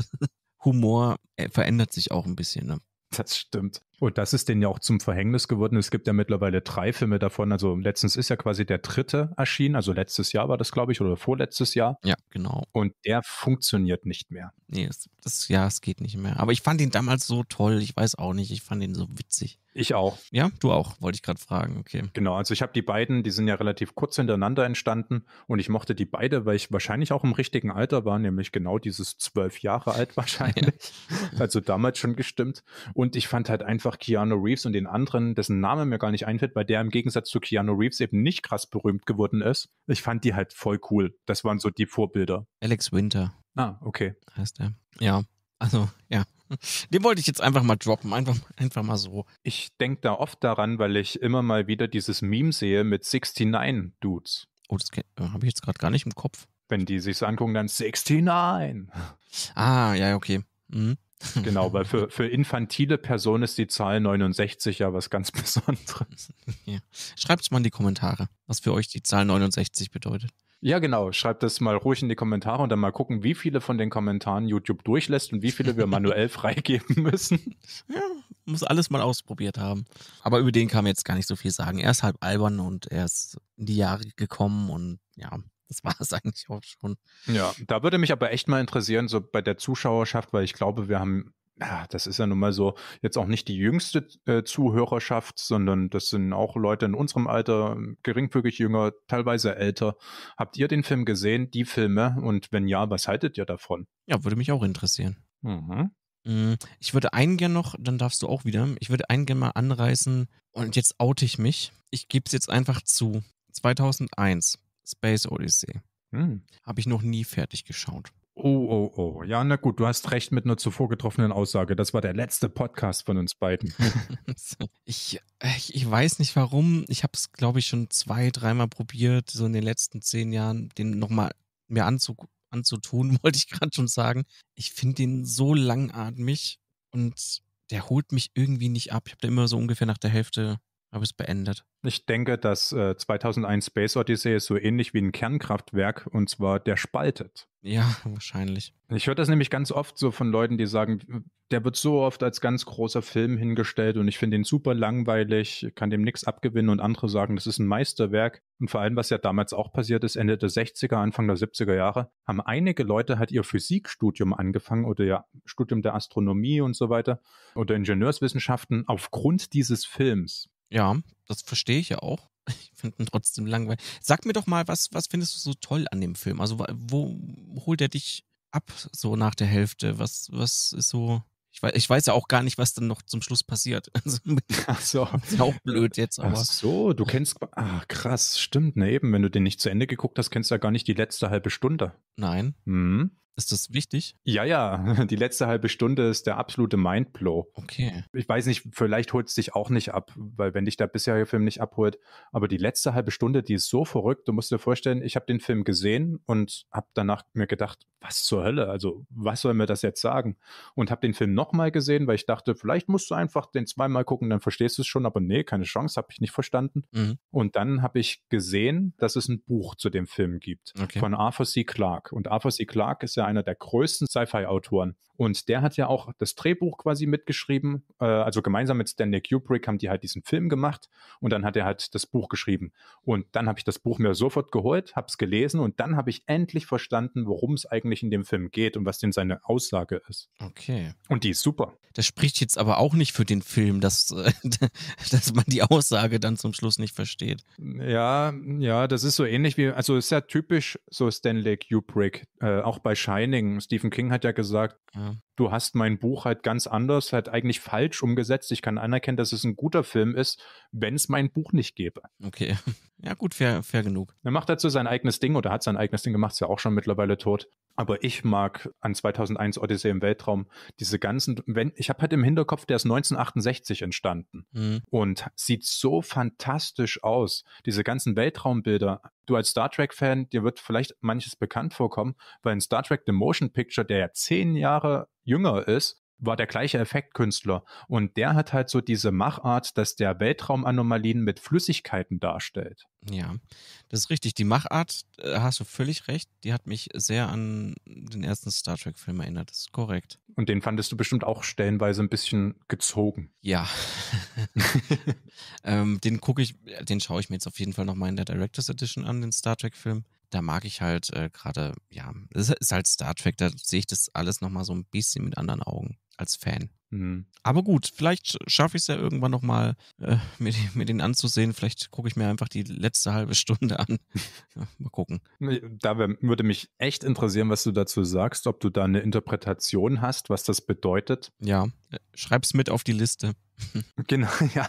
Humor äh, verändert sich auch ein bisschen. Ne? Das stimmt. Und das ist denen ja auch zum Verhängnis geworden. Es gibt ja mittlerweile drei Filme davon. Also letztens ist ja quasi der dritte erschienen. Also letztes Jahr war das, glaube ich, oder vorletztes Jahr. Ja, genau. Und der funktioniert nicht mehr. Nee, es, das, ja, es geht nicht mehr. Aber ich fand ihn damals so toll. Ich weiß auch nicht. Ich fand ihn so witzig. Ich auch. Ja, du auch, wollte ich gerade fragen. Okay. Genau, also ich habe die beiden, die sind ja relativ kurz hintereinander entstanden und ich mochte die beide, weil ich wahrscheinlich auch im richtigen Alter war, nämlich genau dieses zwölf Jahre alt wahrscheinlich. Ja. Also damals schon gestimmt. Und ich fand halt einfach, einfach Keanu Reeves und den anderen, dessen Name mir gar nicht einfällt, weil der im Gegensatz zu Keanu Reeves eben nicht krass berühmt geworden ist. Ich fand die halt voll cool. Das waren so die Vorbilder. Alex Winter. Ah, okay. Heißt er. Ja. Also, ja. Den wollte ich jetzt einfach mal droppen, einfach, einfach mal so. Ich denke da oft daran, weil ich immer mal wieder dieses Meme sehe mit 69 Dudes. Oh, das äh, habe ich jetzt gerade gar nicht im Kopf. Wenn die sich sich's angucken, dann 69. Ah, ja, okay. Mhm. Genau, weil für, für infantile Personen ist die Zahl 69 ja was ganz Besonderes. Ja. es mal in die Kommentare, was für euch die Zahl 69 bedeutet. Ja, genau. Schreibt das mal ruhig in die Kommentare und dann mal gucken, wie viele von den Kommentaren YouTube durchlässt und wie viele wir manuell freigeben müssen. Ja, muss alles mal ausprobiert haben. Aber über den kann man jetzt gar nicht so viel sagen. Er ist halb albern und er ist in die Jahre gekommen und ja, das war es eigentlich auch schon. Ja, da würde mich aber echt mal interessieren, so bei der Zuschauerschaft, weil ich glaube, wir haben, ja, das ist ja nun mal so, jetzt auch nicht die jüngste äh, Zuhörerschaft, sondern das sind auch Leute in unserem Alter, geringfügig jünger, teilweise älter. Habt ihr den Film gesehen, die Filme? Und wenn ja, was haltet ihr davon? Ja, würde mich auch interessieren. Mhm. Mm, ich würde einen gern noch, dann darfst du auch wieder, ich würde einen gern mal anreißen und jetzt oute ich mich. Ich gebe es jetzt einfach zu. 2001 Space Odyssey. Hm. Habe ich noch nie fertig geschaut. Oh, oh, oh. Ja, na gut, du hast recht mit einer zuvor getroffenen Aussage. Das war der letzte Podcast von uns beiden. ich, ich weiß nicht warum. Ich habe es, glaube ich, schon zwei, dreimal probiert, so in den letzten zehn Jahren, den nochmal mir anzu, anzutun, wollte ich gerade schon sagen. Ich finde den so langatmig und der holt mich irgendwie nicht ab. Ich habe da immer so ungefähr nach der Hälfte habe es beendet. Ich denke, dass äh, 2001 Space Odyssey ist so ähnlich wie ein Kernkraftwerk und zwar der spaltet. Ja, wahrscheinlich. Ich höre das nämlich ganz oft so von Leuten, die sagen, der wird so oft als ganz großer Film hingestellt und ich finde ihn super langweilig, kann dem nichts abgewinnen und andere sagen, das ist ein Meisterwerk. Und vor allem, was ja damals auch passiert ist, Ende der 60er, Anfang der 70er Jahre, haben einige Leute halt ihr Physikstudium angefangen oder ja, Studium der Astronomie und so weiter oder Ingenieurswissenschaften aufgrund dieses Films. Ja, das verstehe ich ja auch. Ich finde ihn trotzdem langweilig. Sag mir doch mal, was, was findest du so toll an dem Film? Also, wo holt er dich ab, so nach der Hälfte? Was, was ist so. Ich weiß, ich weiß ja auch gar nicht, was dann noch zum Schluss passiert. Also, Ach so. Ist ja auch blöd jetzt, aber. Ach so, du kennst. Ach, krass, stimmt. Na eben, wenn du den nicht zu Ende geguckt hast, kennst du ja gar nicht die letzte halbe Stunde. Nein. Mhm. Ist das wichtig? Ja, ja. Die letzte halbe Stunde ist der absolute Mindblow. Okay. Ich weiß nicht, vielleicht holt es dich auch nicht ab, weil wenn dich der bisherige Film nicht abholt, aber die letzte halbe Stunde, die ist so verrückt, du musst dir vorstellen, ich habe den Film gesehen und habe danach mir gedacht, was zur Hölle? Also, was soll mir das jetzt sagen? Und habe den Film nochmal gesehen, weil ich dachte, vielleicht musst du einfach den zweimal gucken, dann verstehst du es schon, aber nee, keine Chance, habe ich nicht verstanden. Mhm. Und dann habe ich gesehen, dass es ein Buch zu dem Film gibt okay. von Arthur C. Clarke. Und Arthur C. Clarke ist ja einer der größten Sci-Fi-Autoren. Und der hat ja auch das Drehbuch quasi mitgeschrieben. Äh, also gemeinsam mit Stanley Kubrick haben die halt diesen Film gemacht und dann hat er halt das Buch geschrieben. Und dann habe ich das Buch mir sofort geholt, habe es gelesen und dann habe ich endlich verstanden, worum es eigentlich in dem Film geht und was denn seine Aussage ist. Okay. Und die ist super. Das spricht jetzt aber auch nicht für den Film, dass, äh, dass man die Aussage dann zum Schluss nicht versteht. Ja, ja, das ist so ähnlich wie, also ist ja typisch so Stanley Kubrick, äh, auch bei Shining Shining. Stephen King hat ja gesagt, ja du hast mein Buch halt ganz anders, halt eigentlich falsch umgesetzt. Ich kann anerkennen, dass es ein guter Film ist, wenn es mein Buch nicht gäbe. Okay. Ja, gut, fair, fair genug. Er macht dazu halt sein eigenes Ding oder hat sein eigenes Ding gemacht, ist ja auch schon mittlerweile tot. Aber ich mag an 2001 Odyssee im Weltraum diese ganzen, wenn, ich habe halt im Hinterkopf, der ist 1968 entstanden mhm. und sieht so fantastisch aus. Diese ganzen Weltraumbilder. Du als Star Trek-Fan, dir wird vielleicht manches bekannt vorkommen, weil in Star Trek The Motion Picture, der ja zehn Jahre jünger ist, war der gleiche Effektkünstler. Und der hat halt so diese Machart, dass der Weltraumanomalien mit Flüssigkeiten darstellt. Ja, das ist richtig. Die Machart, äh, hast du völlig recht, die hat mich sehr an den ersten Star Trek-Film erinnert. Das ist korrekt. Und den fandest du bestimmt auch stellenweise ein bisschen gezogen. Ja. ähm, den gucke ich, äh, den schaue ich mir jetzt auf jeden Fall nochmal in der Director's Edition an, den Star Trek-Film da mag ich halt äh, gerade, ja, es ist halt Star Trek, da sehe ich das alles nochmal so ein bisschen mit anderen Augen als Fan. Mhm. Aber gut, vielleicht schaffe ich es ja irgendwann nochmal, äh, mir, mir den anzusehen. Vielleicht gucke ich mir einfach die letzte halbe Stunde an. mal gucken. Da würde mich echt interessieren, was du dazu sagst, ob du da eine Interpretation hast, was das bedeutet. Ja, äh, schreib's mit auf die Liste. Genau, ja.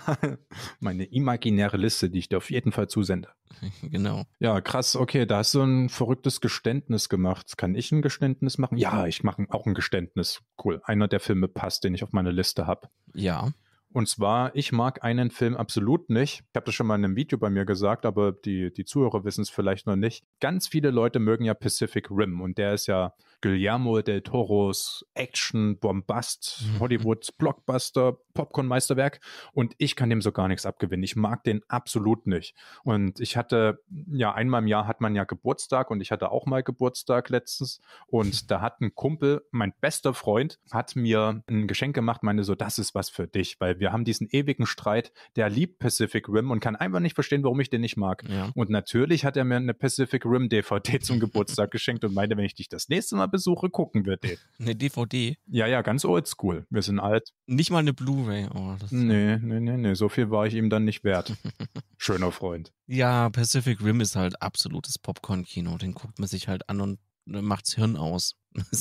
Meine imaginäre Liste, die ich dir auf jeden Fall zusende. Genau. Ja, krass, okay, da hast du ein verrücktes Geständnis gemacht. Kann ich ein Geständnis machen? Ja, ich mache auch ein Geständnis. Cool. Einer der Filme passt, den ich auf meine Liste habe. Ja. Und zwar, ich mag einen Film absolut nicht. Ich habe das schon mal in einem Video bei mir gesagt, aber die, die Zuhörer wissen es vielleicht noch nicht. Ganz viele Leute mögen ja Pacific Rim und der ist ja Guillermo del Toros Action, Bombast, mhm. Hollywood, Blockbuster, Popcorn-Meisterwerk. Und ich kann dem so gar nichts abgewinnen. Ich mag den absolut nicht. Und ich hatte, ja, einmal im Jahr hat man ja Geburtstag und ich hatte auch mal Geburtstag letztens. Und da hat ein Kumpel, mein bester Freund, hat mir ein Geschenk gemacht, meine so, das ist was für dich, weil wir haben diesen ewigen Streit, der liebt Pacific Rim und kann einfach nicht verstehen, warum ich den nicht mag. Ja. Und natürlich hat er mir eine Pacific Rim DVD zum Geburtstag geschenkt und meinte, wenn ich dich das nächste Mal besuche, gucken wir den. Eine DVD? Ja, ja, ganz oldschool. Wir sind alt. Nicht mal eine Blu-ray. Oh, nee, nee, nee, nee, so viel war ich ihm dann nicht wert. Schöner Freund. Ja, Pacific Rim ist halt absolutes Popcorn-Kino. Den guckt man sich halt an und äh, macht's Hirn aus.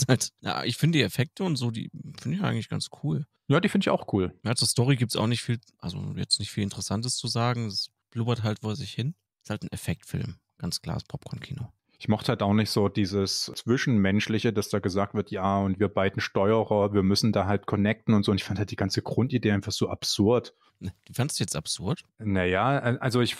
Halt, ja, ich finde die Effekte und so, die finde ich eigentlich ganz cool. Ja, die finde ich auch cool. Ja, zur Story gibt es auch nicht viel, also jetzt nicht viel Interessantes zu sagen. Es blubbert halt vor sich hin. Ist halt ein Effektfilm. Ganz klar, Popcorn-Kino. Ich mochte halt auch nicht so dieses Zwischenmenschliche, dass da gesagt wird, ja, und wir beiden Steuerer, wir müssen da halt connecten und so. Und ich fand halt die ganze Grundidee einfach so absurd. Die fandst du jetzt absurd? Naja, also ich,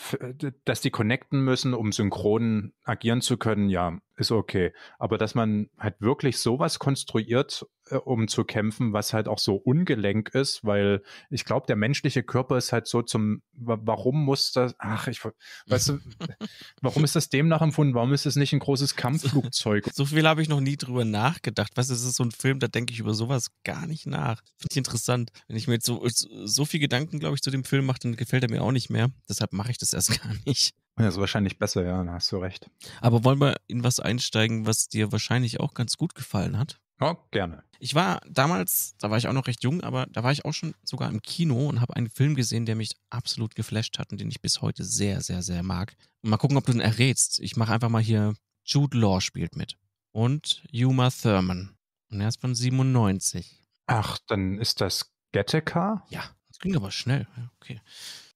dass die connecten müssen, um synchron agieren zu können, ja, ist okay. Aber dass man halt wirklich sowas konstruiert, äh, um zu kämpfen, was halt auch so ungelenk ist, weil ich glaube, der menschliche Körper ist halt so zum, warum muss das, ach, ich, weißt du, warum ist das dem nachempfunden? Warum ist das nicht ein großes Kampfflugzeug? So viel habe ich noch nie drüber nachgedacht. Weißt du, das ist so ein Film, da denke ich über sowas gar nicht nach. Finde ich interessant. Wenn ich mir jetzt so, so viel Gedanken, glaube glaube ich, zu dem Film macht, dann gefällt er mir auch nicht mehr. Deshalb mache ich das erst gar nicht. Ja, ist wahrscheinlich besser, ja, da hast du recht. Aber wollen wir in was einsteigen, was dir wahrscheinlich auch ganz gut gefallen hat? Oh, gerne. Ich war damals, da war ich auch noch recht jung, aber da war ich auch schon sogar im Kino und habe einen Film gesehen, der mich absolut geflasht hat und den ich bis heute sehr, sehr, sehr mag. Mal gucken, ob du den errätst. Ich mache einfach mal hier, Jude Law spielt mit und Yuma Thurman. Und er ist von 97. Ach, dann ist das Gattaca? Ja. Das ging aber schnell. okay.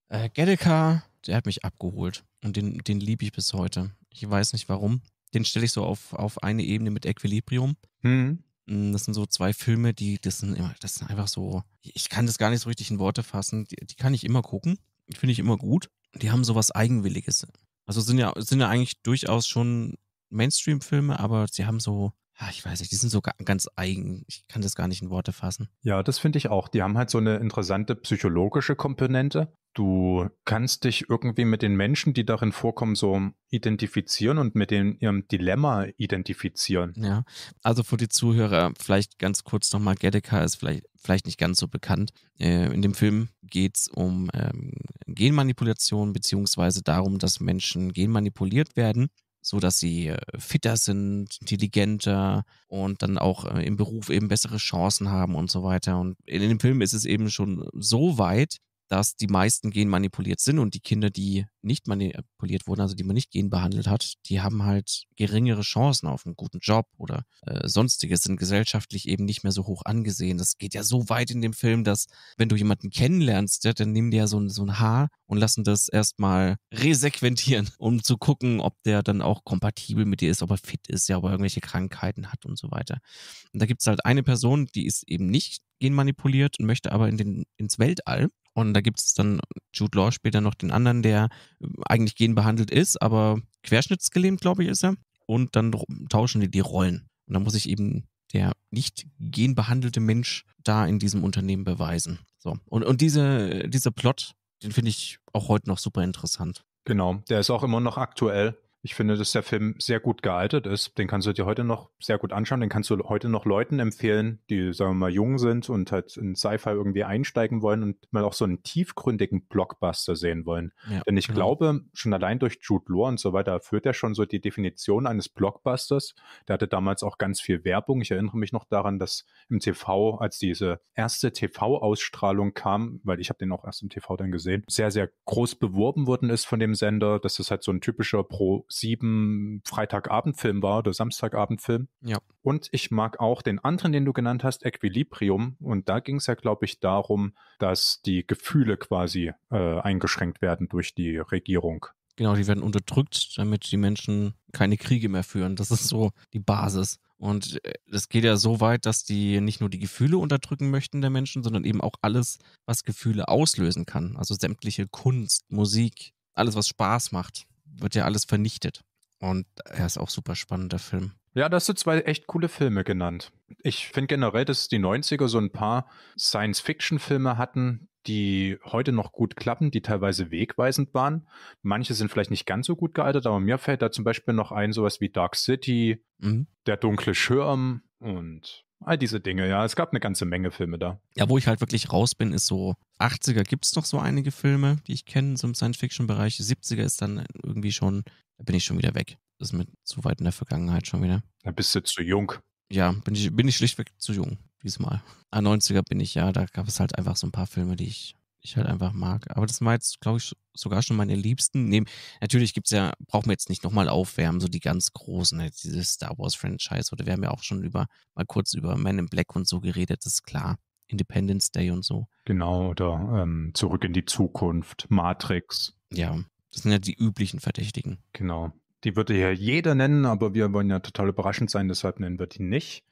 Äh, Gedeca, der hat mich abgeholt. Und den, den liebe ich bis heute. Ich weiß nicht warum. Den stelle ich so auf, auf eine Ebene mit Equilibrium. Mhm. Mm, das sind so zwei Filme, die, das sind immer, das sind einfach so, ich kann das gar nicht so richtig in Worte fassen. Die, die kann ich immer gucken. Finde ich immer gut. Die haben so was Eigenwilliges. Also sind ja, sind ja eigentlich durchaus schon Mainstream-Filme, aber sie haben so, Ah, ich weiß nicht, die sind so ganz eigen. Ich kann das gar nicht in Worte fassen. Ja, das finde ich auch. Die haben halt so eine interessante psychologische Komponente. Du kannst dich irgendwie mit den Menschen, die darin vorkommen, so identifizieren und mit dem, ihrem Dilemma identifizieren. Ja, also für die Zuhörer vielleicht ganz kurz nochmal, Gattaca ist vielleicht, vielleicht nicht ganz so bekannt. Äh, in dem Film geht es um ähm, Genmanipulation beziehungsweise darum, dass Menschen genmanipuliert werden so dass sie äh, fitter sind, intelligenter und dann auch äh, im Beruf eben bessere Chancen haben und so weiter. Und in dem Film ist es eben schon so weit, dass die meisten genmanipuliert sind und die Kinder, die nicht manipuliert wurden, also die man nicht genbehandelt hat, die haben halt geringere Chancen auf einen guten Job oder äh, sonstiges, sind gesellschaftlich eben nicht mehr so hoch angesehen. Das geht ja so weit in dem Film, dass wenn du jemanden kennenlernst, ja, dann nehmen die ja so ein, so ein Haar und lassen das erstmal resequentieren, um zu gucken, ob der dann auch kompatibel mit dir ist, ob er fit ist, ja, ob er irgendwelche Krankheiten hat und so weiter. Und da gibt es halt eine Person, die ist eben nicht genmanipuliert und möchte aber in den, ins Weltall und da gibt es dann, Jude Law später noch den anderen, der ähm, eigentlich genbehandelt ist, aber querschnittsgelähmt, glaube ich, ist er. Und dann tauschen die die Rollen. Und dann muss ich eben der nicht genbehandelte Mensch da in diesem Unternehmen beweisen. So. Und, und diese, dieser Plot, den finde ich auch heute noch super interessant. Genau, der ist auch immer noch aktuell. Ich finde, dass der Film sehr gut gealtet ist. Den kannst du dir heute noch sehr gut anschauen. Den kannst du heute noch Leuten empfehlen, die, sagen wir mal, jung sind und halt in Sci-Fi irgendwie einsteigen wollen und mal auch so einen tiefgründigen Blockbuster sehen wollen. Ja, Denn ich genau. glaube, schon allein durch Jude Law und so weiter führt er schon so die Definition eines Blockbusters. Der hatte damals auch ganz viel Werbung. Ich erinnere mich noch daran, dass im TV, als diese erste TV-Ausstrahlung kam, weil ich habe den auch erst im TV dann gesehen, sehr, sehr groß beworben worden ist von dem Sender, dass das halt so ein typischer Pro sieben Freitagabendfilm war oder Samstagabendfilm. Ja. Und ich mag auch den anderen, den du genannt hast, Equilibrium. Und da ging es ja, glaube ich, darum, dass die Gefühle quasi äh, eingeschränkt werden durch die Regierung. Genau, die werden unterdrückt, damit die Menschen keine Kriege mehr führen. Das ist so die Basis. Und es äh, geht ja so weit, dass die nicht nur die Gefühle unterdrücken möchten der Menschen, sondern eben auch alles, was Gefühle auslösen kann. Also sämtliche Kunst, Musik, alles, was Spaß macht wird ja alles vernichtet. Und er ist auch super spannender Film. Ja, da hast du zwei echt coole Filme genannt. Ich finde generell, dass die 90er so ein paar Science-Fiction-Filme hatten, die heute noch gut klappen, die teilweise wegweisend waren. Manche sind vielleicht nicht ganz so gut gealtert, aber mir fällt da zum Beispiel noch ein, sowas wie Dark City, mhm. Der dunkle Schirm und all diese Dinge, ja. Es gab eine ganze Menge Filme da. Ja, wo ich halt wirklich raus bin, ist so 80er gibt es noch so einige Filme, die ich kenne, so im Science-Fiction-Bereich. 70er ist dann irgendwie schon, da bin ich schon wieder weg. Das ist mit zu weit in der Vergangenheit schon wieder. Da bist du zu jung. Ja, bin ich, bin ich schlichtweg zu jung diesmal. 90er ah, bin ich, ja. Da gab es halt einfach so ein paar Filme, die ich ich halt einfach mag. Aber das war jetzt, glaube ich, sogar schon meine Liebsten. Neben, natürlich es ja, brauchen wir jetzt nicht nochmal aufwärmen, so die ganz großen, halt dieses Star Wars-Franchise. Oder wir haben ja auch schon über, mal kurz über Man in Black und so geredet, das ist klar. Independence Day und so. Genau, oder ähm, Zurück in die Zukunft, Matrix. Ja, das sind ja die üblichen Verdächtigen. Genau. Die würde ja jeder nennen, aber wir wollen ja total überraschend sein, deshalb nennen wir die nicht.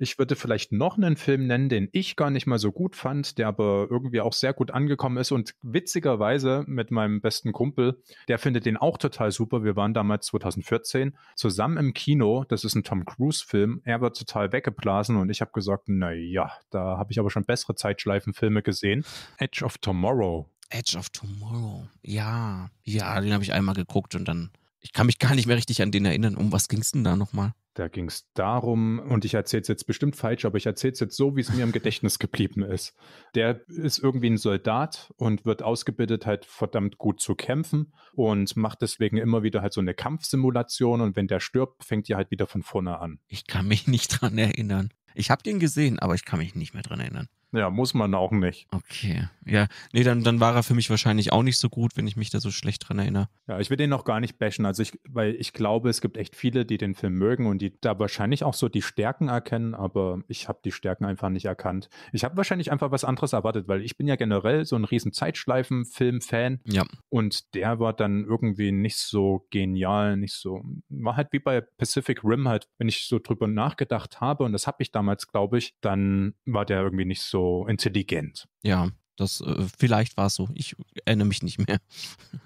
Ich würde vielleicht noch einen Film nennen, den ich gar nicht mal so gut fand, der aber irgendwie auch sehr gut angekommen ist und witzigerweise mit meinem besten Kumpel, der findet den auch total super. Wir waren damals 2014 zusammen im Kino. Das ist ein Tom Cruise Film. Er wird total weggeblasen und ich habe gesagt, naja, da habe ich aber schon bessere Zeitschleifenfilme gesehen. Edge of Tomorrow. Edge of Tomorrow. Ja, ja, den habe ich einmal geguckt und dann ich kann mich gar nicht mehr richtig an den erinnern. Um was ging es denn da nochmal? Da ging es darum, und ich erzähle es jetzt bestimmt falsch, aber ich erzähle es jetzt so, wie es mir im Gedächtnis geblieben ist. Der ist irgendwie ein Soldat und wird ausgebildet, halt verdammt gut zu kämpfen und macht deswegen immer wieder halt so eine Kampfsimulation und wenn der stirbt, fängt ihr halt wieder von vorne an. Ich kann mich nicht dran erinnern. Ich habe den gesehen, aber ich kann mich nicht mehr dran erinnern. Ja, muss man auch nicht. Okay. Ja, nee, dann, dann war er für mich wahrscheinlich auch nicht so gut, wenn ich mich da so schlecht dran erinnere. Ja, ich will den noch gar nicht bashen. Also ich, weil ich glaube, es gibt echt viele, die den Film mögen und die da wahrscheinlich auch so die Stärken erkennen, aber ich habe die Stärken einfach nicht erkannt. Ich habe wahrscheinlich einfach was anderes erwartet, weil ich bin ja generell so ein riesen Zeitschleifen-Film-Fan. Ja. Und der war dann irgendwie nicht so genial, nicht so. War halt wie bei Pacific Rim halt, wenn ich so drüber nachgedacht habe, und das habe ich damals, glaube ich, dann war der irgendwie nicht so so intelligent. Ja, das äh, vielleicht war es so. Ich erinnere mich nicht mehr.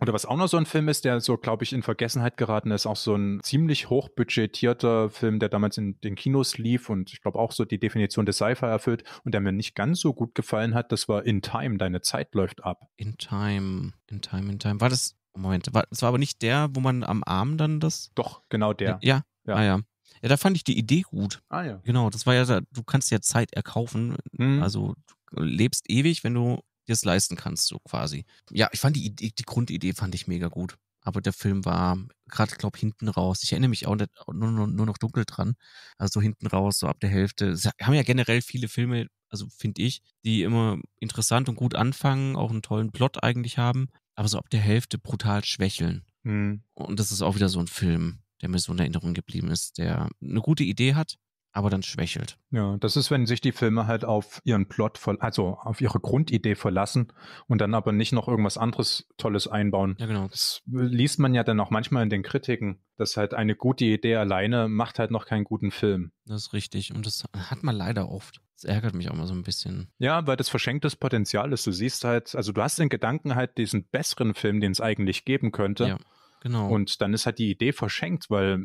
Oder was auch noch so ein Film ist, der so, glaube ich, in Vergessenheit geraten ist, auch so ein ziemlich hochbudgetierter Film, der damals in den Kinos lief und ich glaube auch so die Definition des Sci-Fi erfüllt und der mir nicht ganz so gut gefallen hat, das war In Time, deine Zeit läuft ab. In Time, in Time, in Time. War das Moment, war, es war aber nicht der, wo man am Arm dann das. Doch, genau der. Ja. ja. Ah, ja. Ja, da fand ich die Idee gut. Ah ja. Genau, das war ja, du kannst ja Zeit erkaufen. Mhm. Also du lebst ewig, wenn du dir es leisten kannst, so quasi. Ja, ich fand die Idee, die Grundidee fand ich mega gut. Aber der Film war gerade, glaube hinten raus. Ich erinnere mich auch nicht, nur, nur, nur noch dunkel dran. Also so hinten raus, so ab der Hälfte. Es haben ja generell viele Filme, also finde ich, die immer interessant und gut anfangen, auch einen tollen Plot eigentlich haben, aber so ab der Hälfte brutal schwächeln. Mhm. Und das ist auch wieder so ein Film der mir so in Erinnerung geblieben ist, der eine gute Idee hat, aber dann schwächelt. Ja, das ist, wenn sich die Filme halt auf ihren Plot, also auf ihre Grundidee verlassen und dann aber nicht noch irgendwas anderes Tolles einbauen. Ja, genau. Das liest man ja dann auch manchmal in den Kritiken, dass halt eine gute Idee alleine macht halt noch keinen guten Film. Das ist richtig und das hat man leider oft. Das ärgert mich auch mal so ein bisschen. Ja, weil das verschenktes Potenzial ist. Du siehst halt, also du hast den Gedanken halt diesen besseren Film, den es eigentlich geben könnte. Ja. Genau. Und dann ist halt die Idee verschenkt, weil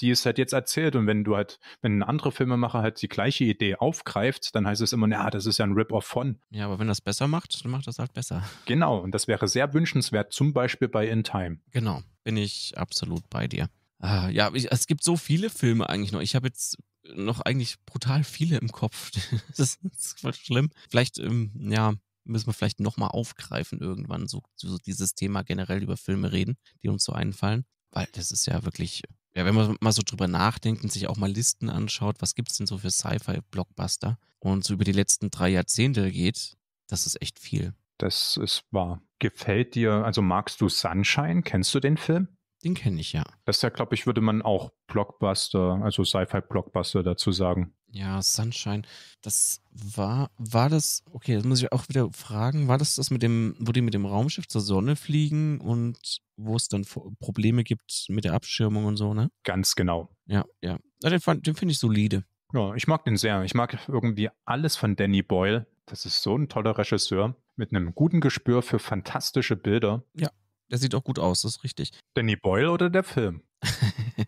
die ist halt jetzt erzählt. Und wenn du halt, wenn ein anderer Filmemacher halt die gleiche Idee aufgreift, dann heißt es immer, naja, das ist ja ein Rip-Off von. Ja, aber wenn das besser macht, dann macht das halt besser. Genau. Und das wäre sehr wünschenswert, zum Beispiel bei In Time. Genau. Bin ich absolut bei dir. Ah, ja, es gibt so viele Filme eigentlich noch. Ich habe jetzt noch eigentlich brutal viele im Kopf. das ist voll schlimm. Vielleicht, ähm, ja, müssen wir vielleicht nochmal aufgreifen irgendwann, so, so dieses Thema generell über Filme reden, die uns so einfallen. Weil das ist ja wirklich, ja, wenn man mal so drüber nachdenkt und sich auch mal Listen anschaut, was gibt es denn so für Sci-Fi-Blockbuster und so über die letzten drei Jahrzehnte geht, das ist echt viel. Das ist wahr. Gefällt dir, also magst du Sunshine? Kennst du den Film? Den kenne ich ja. Das ist ja, glaube ich, würde man auch Blockbuster, also Sci-Fi-Blockbuster dazu sagen. Ja, Sunshine. Das war, war das, okay, das muss ich auch wieder fragen, war das das mit dem, wo die mit dem Raumschiff zur Sonne fliegen und wo es dann Probleme gibt mit der Abschirmung und so, ne? Ganz genau. Ja, ja. Den, den finde ich solide. Ja, ich mag den sehr. Ich mag irgendwie alles von Danny Boyle. Das ist so ein toller Regisseur mit einem guten Gespür für fantastische Bilder. Ja, der sieht auch gut aus, das ist richtig. Danny Boyle oder der Film?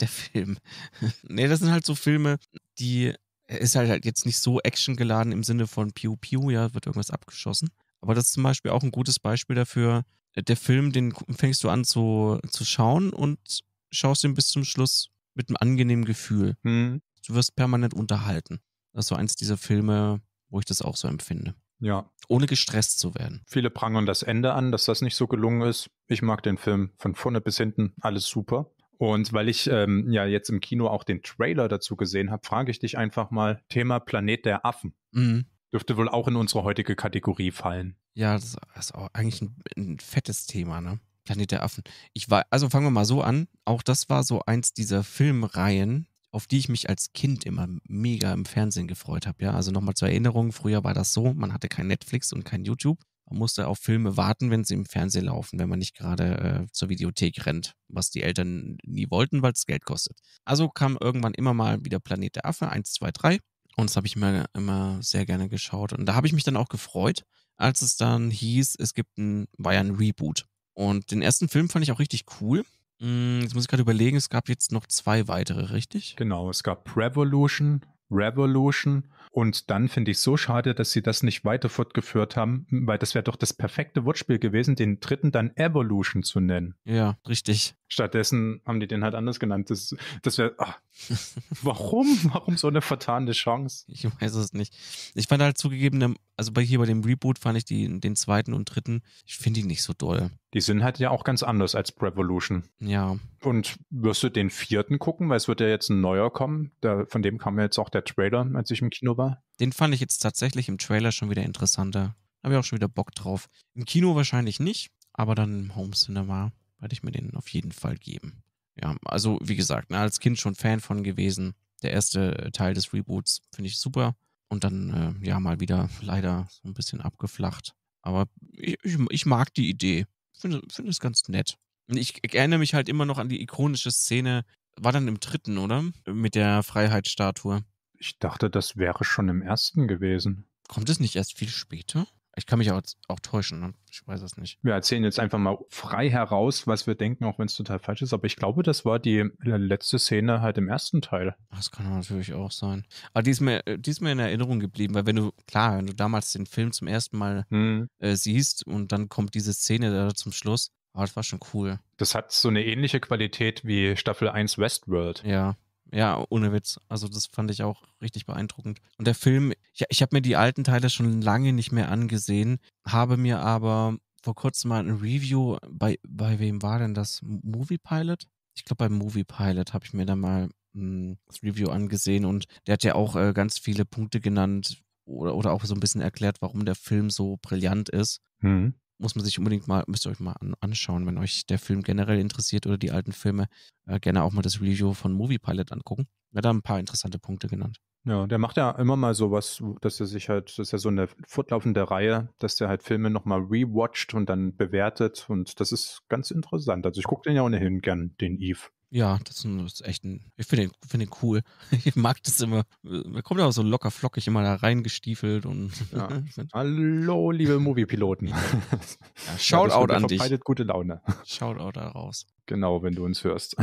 der Film. nee, das sind halt so Filme, die ist halt, halt jetzt nicht so actiongeladen im Sinne von Piu Piu, ja, wird irgendwas abgeschossen. Aber das ist zum Beispiel auch ein gutes Beispiel dafür. Der Film, den fängst du an zu, zu schauen und schaust ihn bis zum Schluss mit einem angenehmen Gefühl. Hm. Du wirst permanent unterhalten. Das ist so eins dieser Filme, wo ich das auch so empfinde. Ja. Ohne gestresst zu werden. Viele prangern das Ende an, dass das nicht so gelungen ist. Ich mag den Film von vorne bis hinten, alles super. Und weil ich ähm, ja jetzt im Kino auch den Trailer dazu gesehen habe, frage ich dich einfach mal: Thema Planet der Affen. Mhm. Dürfte wohl auch in unsere heutige Kategorie fallen. Ja, das ist auch eigentlich ein, ein fettes Thema, ne? Planet der Affen. Ich war, also fangen wir mal so an. Auch das war so eins dieser Filmreihen, auf die ich mich als Kind immer mega im Fernsehen gefreut habe. Ja, also nochmal zur Erinnerung: Früher war das so, man hatte kein Netflix und kein YouTube. Man musste auf Filme warten, wenn sie im Fernsehen laufen, wenn man nicht gerade äh, zur Videothek rennt, was die Eltern nie wollten, weil es Geld kostet. Also kam irgendwann immer mal wieder Planet der Affe 1, 2, 3 und das habe ich mir immer sehr gerne geschaut. Und da habe ich mich dann auch gefreut, als es dann hieß, es gibt ein, war ja ein Reboot. Und den ersten Film fand ich auch richtig cool. Hm, jetzt muss ich gerade überlegen, es gab jetzt noch zwei weitere, richtig? Genau, es gab Revolution Revolution. Und dann finde ich so schade, dass sie das nicht weiter fortgeführt haben, weil das wäre doch das perfekte Wortspiel gewesen, den dritten dann Evolution zu nennen. Ja, richtig. Stattdessen haben die den halt anders genannt. Das, das wäre. Ah. Warum? Warum so eine vertane Chance? Ich weiß es nicht. Ich fand halt zugegeben, ne, also bei, hier bei dem Reboot fand ich die, den zweiten und dritten, ich finde die nicht so doll. Die sind halt ja auch ganz anders als Prevolution. Ja. Und wirst du den vierten gucken, weil es wird ja jetzt ein neuer kommen. Der, von dem kam ja jetzt auch der Trailer, als ich im Kino war. Den fand ich jetzt tatsächlich im Trailer schon wieder interessanter. Habe ich auch schon wieder Bock drauf. Im Kino wahrscheinlich nicht, aber dann im Home Cinema werde ich mir den auf jeden Fall geben. Ja, also wie gesagt, ne, als Kind schon Fan von gewesen. Der erste äh, Teil des Reboots finde ich super. Und dann, äh, ja, mal wieder leider so ein bisschen abgeflacht. Aber ich, ich, ich mag die Idee. Finde find es ganz nett. Ich, erinnere mich halt immer noch an die ikonische Szene, war dann im dritten, oder? Mit der Freiheitsstatue. Ich dachte, das wäre schon im ersten gewesen. Kommt es nicht erst viel später? Ich kann mich auch, auch täuschen, ne? ich weiß es nicht. Wir erzählen jetzt einfach mal frei heraus, was wir denken, auch wenn es total falsch ist. Aber ich glaube, das war die letzte Szene halt im ersten Teil. Das kann natürlich auch sein. Aber die ist mir, die ist mir in Erinnerung geblieben, weil wenn du, klar, wenn du damals den Film zum ersten Mal hm. äh, siehst und dann kommt diese Szene da zum Schluss, aber ah, das war schon cool. Das hat so eine ähnliche Qualität wie Staffel 1 Westworld. Ja. Ja, ohne Witz. Also das fand ich auch richtig beeindruckend. Und der Film, ich, ich habe mir die alten Teile schon lange nicht mehr angesehen, habe mir aber vor kurzem mal ein Review bei bei wem war denn das Movie Pilot? Ich glaube bei Movie Pilot habe ich mir da mal mh, hm, das Review angesehen und der hat ja auch äh, ganz viele Punkte genannt oder oder auch so ein bisschen erklärt, warum der Film so brillant ist. Mhm muss man sich unbedingt mal, müsst ihr euch mal an, anschauen, wenn euch der Film generell interessiert oder die alten Filme, äh, gerne auch mal das Review von Movie Pilot angucken. Er hat da ein paar interessante Punkte genannt. Ja, der macht ja immer mal sowas, dass er sich halt, das ist ja so eine fortlaufende Reihe, dass der halt Filme nochmal rewatcht und dann bewertet und das ist ganz interessant. Also ich gucke den ja ohnehin gern, den Eve. Ja, das ist echt ein. Ich finde den, find den cool. Ich mag das immer. Man kommt aber so locker flockig immer da reingestiefelt und. Ja. Hallo, liebe Moviepiloten. Ja. Shoutout ja, an dich. Verbreitet gute Laune. Shoutout da raus. Genau, wenn du uns hörst.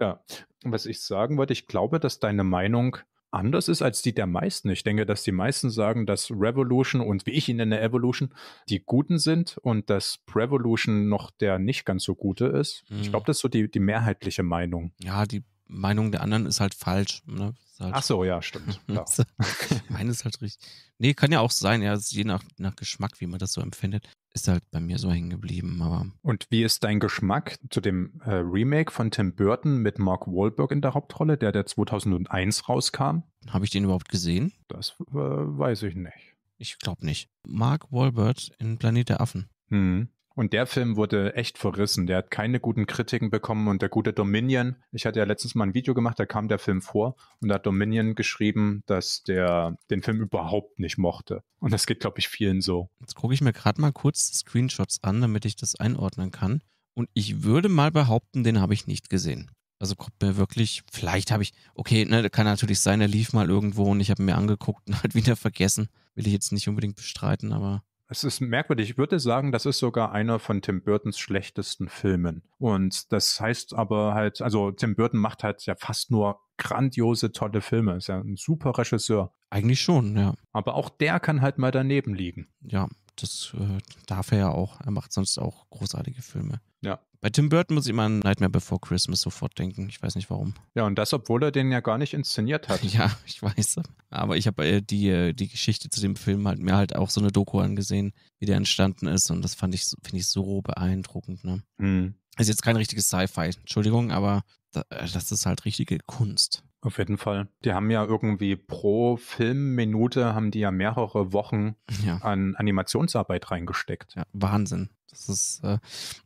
ja. Was ich sagen wollte, ich glaube, dass deine Meinung anders ist als die der meisten. Ich denke, dass die meisten sagen, dass Revolution und wie ich ihn nenne, Evolution, die Guten sind und dass Prevolution noch der nicht ganz so Gute ist. Mhm. Ich glaube, das ist so die, die mehrheitliche Meinung. Ja, die Meinung der anderen ist halt falsch. Ne? Halt Ach so, ja, stimmt. Ja. Meine ist halt richtig. Nee, kann ja auch sein, ja, je nach, nach Geschmack, wie man das so empfindet, ist halt bei mir so hängen geblieben. Aber Und wie ist dein Geschmack zu dem äh, Remake von Tim Burton mit Mark Wahlberg in der Hauptrolle, der der 2001 rauskam? Habe ich den überhaupt gesehen? Das äh, weiß ich nicht. Ich glaube nicht. Mark Wahlberg in Planet der Affen. Hm. Und der Film wurde echt verrissen. Der hat keine guten Kritiken bekommen und der gute Dominion, ich hatte ja letztens mal ein Video gemacht, da kam der Film vor und da hat Dominion geschrieben, dass der den Film überhaupt nicht mochte. Und das geht, glaube ich, vielen so. Jetzt gucke ich mir gerade mal kurz Screenshots an, damit ich das einordnen kann. Und ich würde mal behaupten, den habe ich nicht gesehen. Also kommt mir wirklich, vielleicht habe ich, okay, ne, kann natürlich sein, er lief mal irgendwo und ich habe mir angeguckt und halt wieder vergessen. Will ich jetzt nicht unbedingt bestreiten, aber es ist merkwürdig. Ich würde sagen, das ist sogar einer von Tim Burtons schlechtesten Filmen. Und das heißt aber halt, also Tim Burton macht halt ja fast nur grandiose, tolle Filme. Ist ja ein super Regisseur. Eigentlich schon, ja. Aber auch der kann halt mal daneben liegen. Ja, das äh, darf er ja auch. Er macht sonst auch großartige Filme. Ja. Bei Tim Burton muss ich immer an Nightmare Before Christmas sofort denken. Ich weiß nicht warum. Ja, und das, obwohl er den ja gar nicht inszeniert hat. ja, ich weiß. Aber ich habe äh, die, äh, die Geschichte zu dem Film halt mir halt auch so eine Doku angesehen, wie der entstanden ist. Und das fand ich, finde ich so beeindruckend. Ne? Mhm. Ist jetzt kein richtiges Sci-Fi, Entschuldigung, aber äh, das ist halt richtige Kunst. Auf jeden Fall. Die haben ja irgendwie pro Filmminute haben die ja mehrere Wochen ja. an Animationsarbeit reingesteckt. Ja, Wahnsinn. Das ist äh,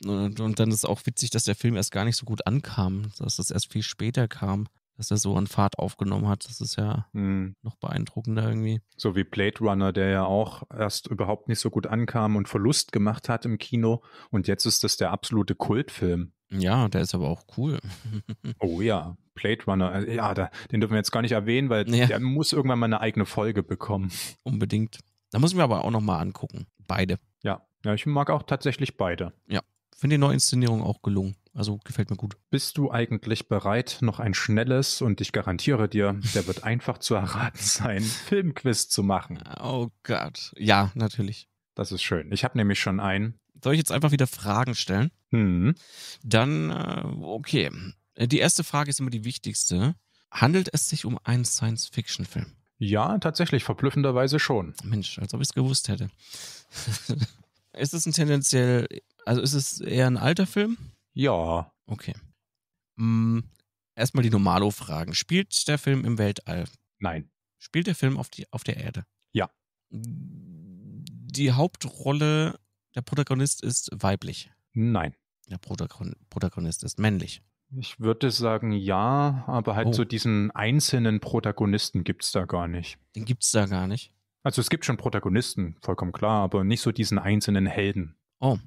und, und, dann ist auch witzig, dass der Film erst gar nicht so gut ankam, dass das erst viel später kam, dass er so an Fahrt aufgenommen hat. Das ist ja mhm. noch beeindruckender irgendwie. So wie Blade Runner, der ja auch erst überhaupt nicht so gut ankam und Verlust gemacht hat im Kino und jetzt ist das der absolute Kultfilm. Ja, der ist aber auch cool. oh ja, Blade Runner. Äh, ja, da, den dürfen wir jetzt gar nicht erwähnen, weil ja. der muss irgendwann mal eine eigene Folge bekommen. Unbedingt. Da müssen wir aber auch nochmal angucken. Beide. Ja. ja, ich mag auch tatsächlich beide. Ja, finde die Neuinszenierung auch gelungen. Also gefällt mir gut. Bist du eigentlich bereit, noch ein schnelles und ich garantiere dir, der wird einfach zu erraten sein, Filmquiz zu machen? Oh Gott. Ja, natürlich. Das ist schön. Ich habe nämlich schon einen. Soll ich jetzt einfach wieder Fragen stellen? Hm. Dann, äh, okay. Die erste Frage ist immer die wichtigste. Handelt es sich um einen Science-Fiction-Film? Ja, tatsächlich, verblüffenderweise schon. Mensch, als ob ich es gewusst hätte. ist es ein tendenziell, also ist es eher ein alter Film? Ja. Okay. Hm, erstmal die Normalo-Fragen. Spielt der Film im Weltall? Nein. Spielt der Film auf, die, auf der Erde? Ja. Die Hauptrolle der Protagonist ist weiblich. Nein. Der Protagonist ist männlich. Ich würde sagen ja, aber halt oh. so diesen einzelnen Protagonisten gibt es da gar nicht. Den gibt es da gar nicht. Also es gibt schon Protagonisten, vollkommen klar, aber nicht so diesen einzelnen Helden. Oh.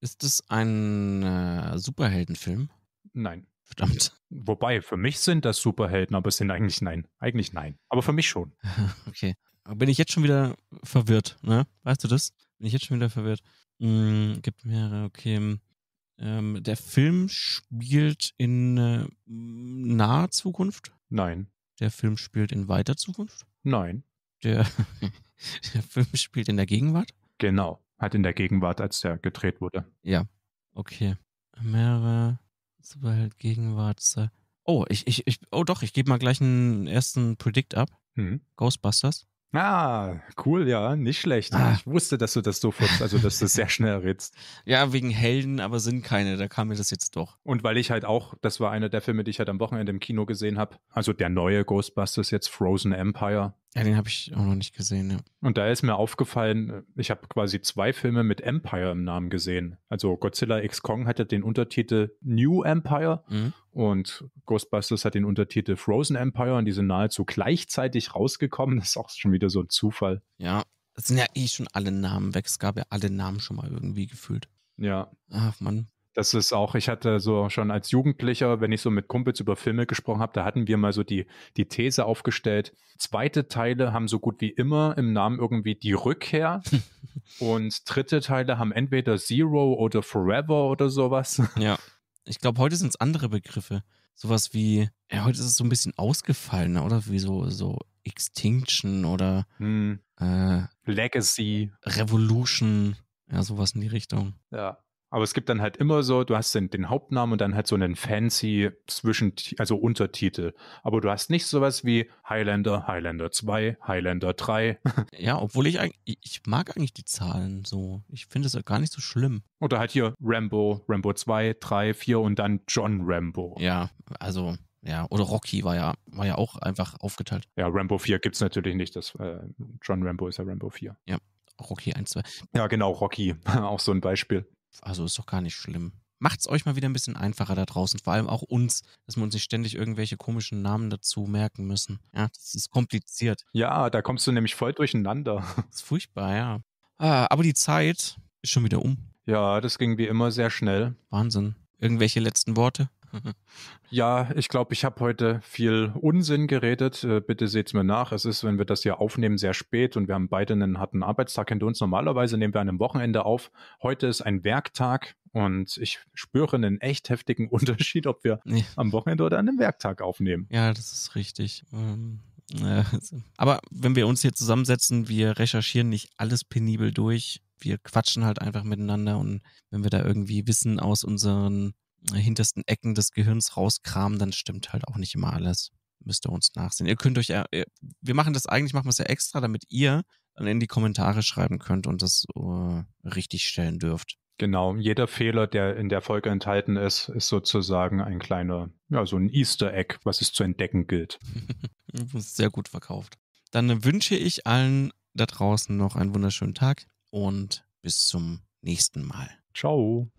Ist es ein äh, Superheldenfilm? Nein. Verdammt. Wobei, für mich sind das Superhelden, aber es sind eigentlich nein. Eigentlich nein. Aber für mich schon. okay. Bin ich jetzt schon wieder verwirrt, ne? Weißt du das? Bin ich jetzt schon wieder verwirrt. Hm, gibt mehrere, okay. Ähm, der Film spielt in äh, naher Zukunft? Nein. Der Film spielt in weiter Zukunft? Nein. Der, der Film spielt in der Gegenwart? Genau. Hat in der Gegenwart, als der gedreht wurde. Ja. Okay. Mehrere Superheld Gegenwart. Oh, ich, ich, ich, oh doch, ich gebe mal gleich einen ersten Predict ab. Mhm. Ghostbusters. Ah, cool, ja, nicht schlecht. Ah. Ich wusste, dass du das sofort, also dass du sehr schnell redst. ja, wegen Helden, aber sind keine, da kam mir das jetzt doch. Und weil ich halt auch, das war einer der Filme, die ich halt am Wochenende im Kino gesehen habe, also der neue Ghostbusters jetzt, Frozen Empire, ja, den habe ich auch noch nicht gesehen. Ja. Und da ist mir aufgefallen, ich habe quasi zwei Filme mit Empire im Namen gesehen. Also Godzilla X Kong hatte den Untertitel New Empire mhm. und Ghostbusters hat den Untertitel Frozen Empire und die sind nahezu gleichzeitig rausgekommen. Das ist auch schon wieder so ein Zufall. Ja, es sind ja eh schon alle Namen weg. Es gab ja alle Namen schon mal irgendwie gefühlt. Ja. Ach, Mann das ist auch, ich hatte so schon als Jugendlicher, wenn ich so mit Kumpels über Filme gesprochen habe, da hatten wir mal so die, die These aufgestellt. Zweite Teile haben so gut wie immer im Namen irgendwie die Rückkehr und dritte Teile haben entweder Zero oder Forever oder sowas. Ja. Ich glaube, heute sind es andere Begriffe. Sowas wie, ja, heute ist es so ein bisschen ausgefallen, oder? Wie so, so Extinction oder hm. äh, Legacy. Revolution. Ja, sowas in die Richtung. Ja. Aber es gibt dann halt immer so, du hast den, den Hauptnamen und dann halt so einen fancy Zwischen, also Untertitel. Aber du hast nicht sowas wie Highlander, Highlander 2, Highlander 3. Ja, obwohl ich eigentlich, ich mag eigentlich die Zahlen so. Ich finde es gar nicht so schlimm. Oder halt hier Rambo, Rambo 2, 3, 4 und dann John Rambo. Ja, also ja, oder Rocky war ja, war ja auch einfach aufgeteilt. Ja, Rambo 4 gibt es natürlich nicht. Das, äh, John Rambo ist ja Rambo 4. Ja, Rocky 1, 2. Ja, genau, Rocky, auch so ein Beispiel. Also ist doch gar nicht schlimm. Macht's euch mal wieder ein bisschen einfacher da draußen, vor allem auch uns, dass wir uns nicht ständig irgendwelche komischen Namen dazu merken müssen. Ja, das ist kompliziert. Ja, da kommst du nämlich voll durcheinander. Das ist furchtbar, ja. Ah, aber die Zeit ist schon wieder um. Ja, das ging wie immer sehr schnell. Wahnsinn. Irgendwelche letzten Worte? Ja, ich glaube, ich habe heute viel Unsinn geredet. Äh, bitte seht's mir nach. Es ist, wenn wir das hier aufnehmen, sehr spät und wir haben beide einen harten Arbeitstag hinter uns. Normalerweise nehmen wir an einem Wochenende auf. Heute ist ein Werktag und ich spüre einen echt heftigen Unterschied, ob wir nee. am Wochenende oder an einem Werktag aufnehmen. Ja, das ist richtig. Ähm, äh, aber wenn wir uns hier zusammensetzen, wir recherchieren nicht alles penibel durch. Wir quatschen halt einfach miteinander und wenn wir da irgendwie Wissen aus unseren hintersten Ecken des Gehirns rauskramen, dann stimmt halt auch nicht immer alles. Müsst ihr uns nachsehen. Ihr könnt euch, wir machen das eigentlich, machen wir es ja extra, damit ihr dann in die Kommentare schreiben könnt und das uh, richtig stellen dürft. Genau, jeder Fehler, der in der Folge enthalten ist, ist sozusagen ein kleiner, ja, so ein Easter Egg, was es zu entdecken gilt. Sehr gut verkauft. Dann wünsche ich allen da draußen noch einen wunderschönen Tag und bis zum nächsten Mal. Ciao.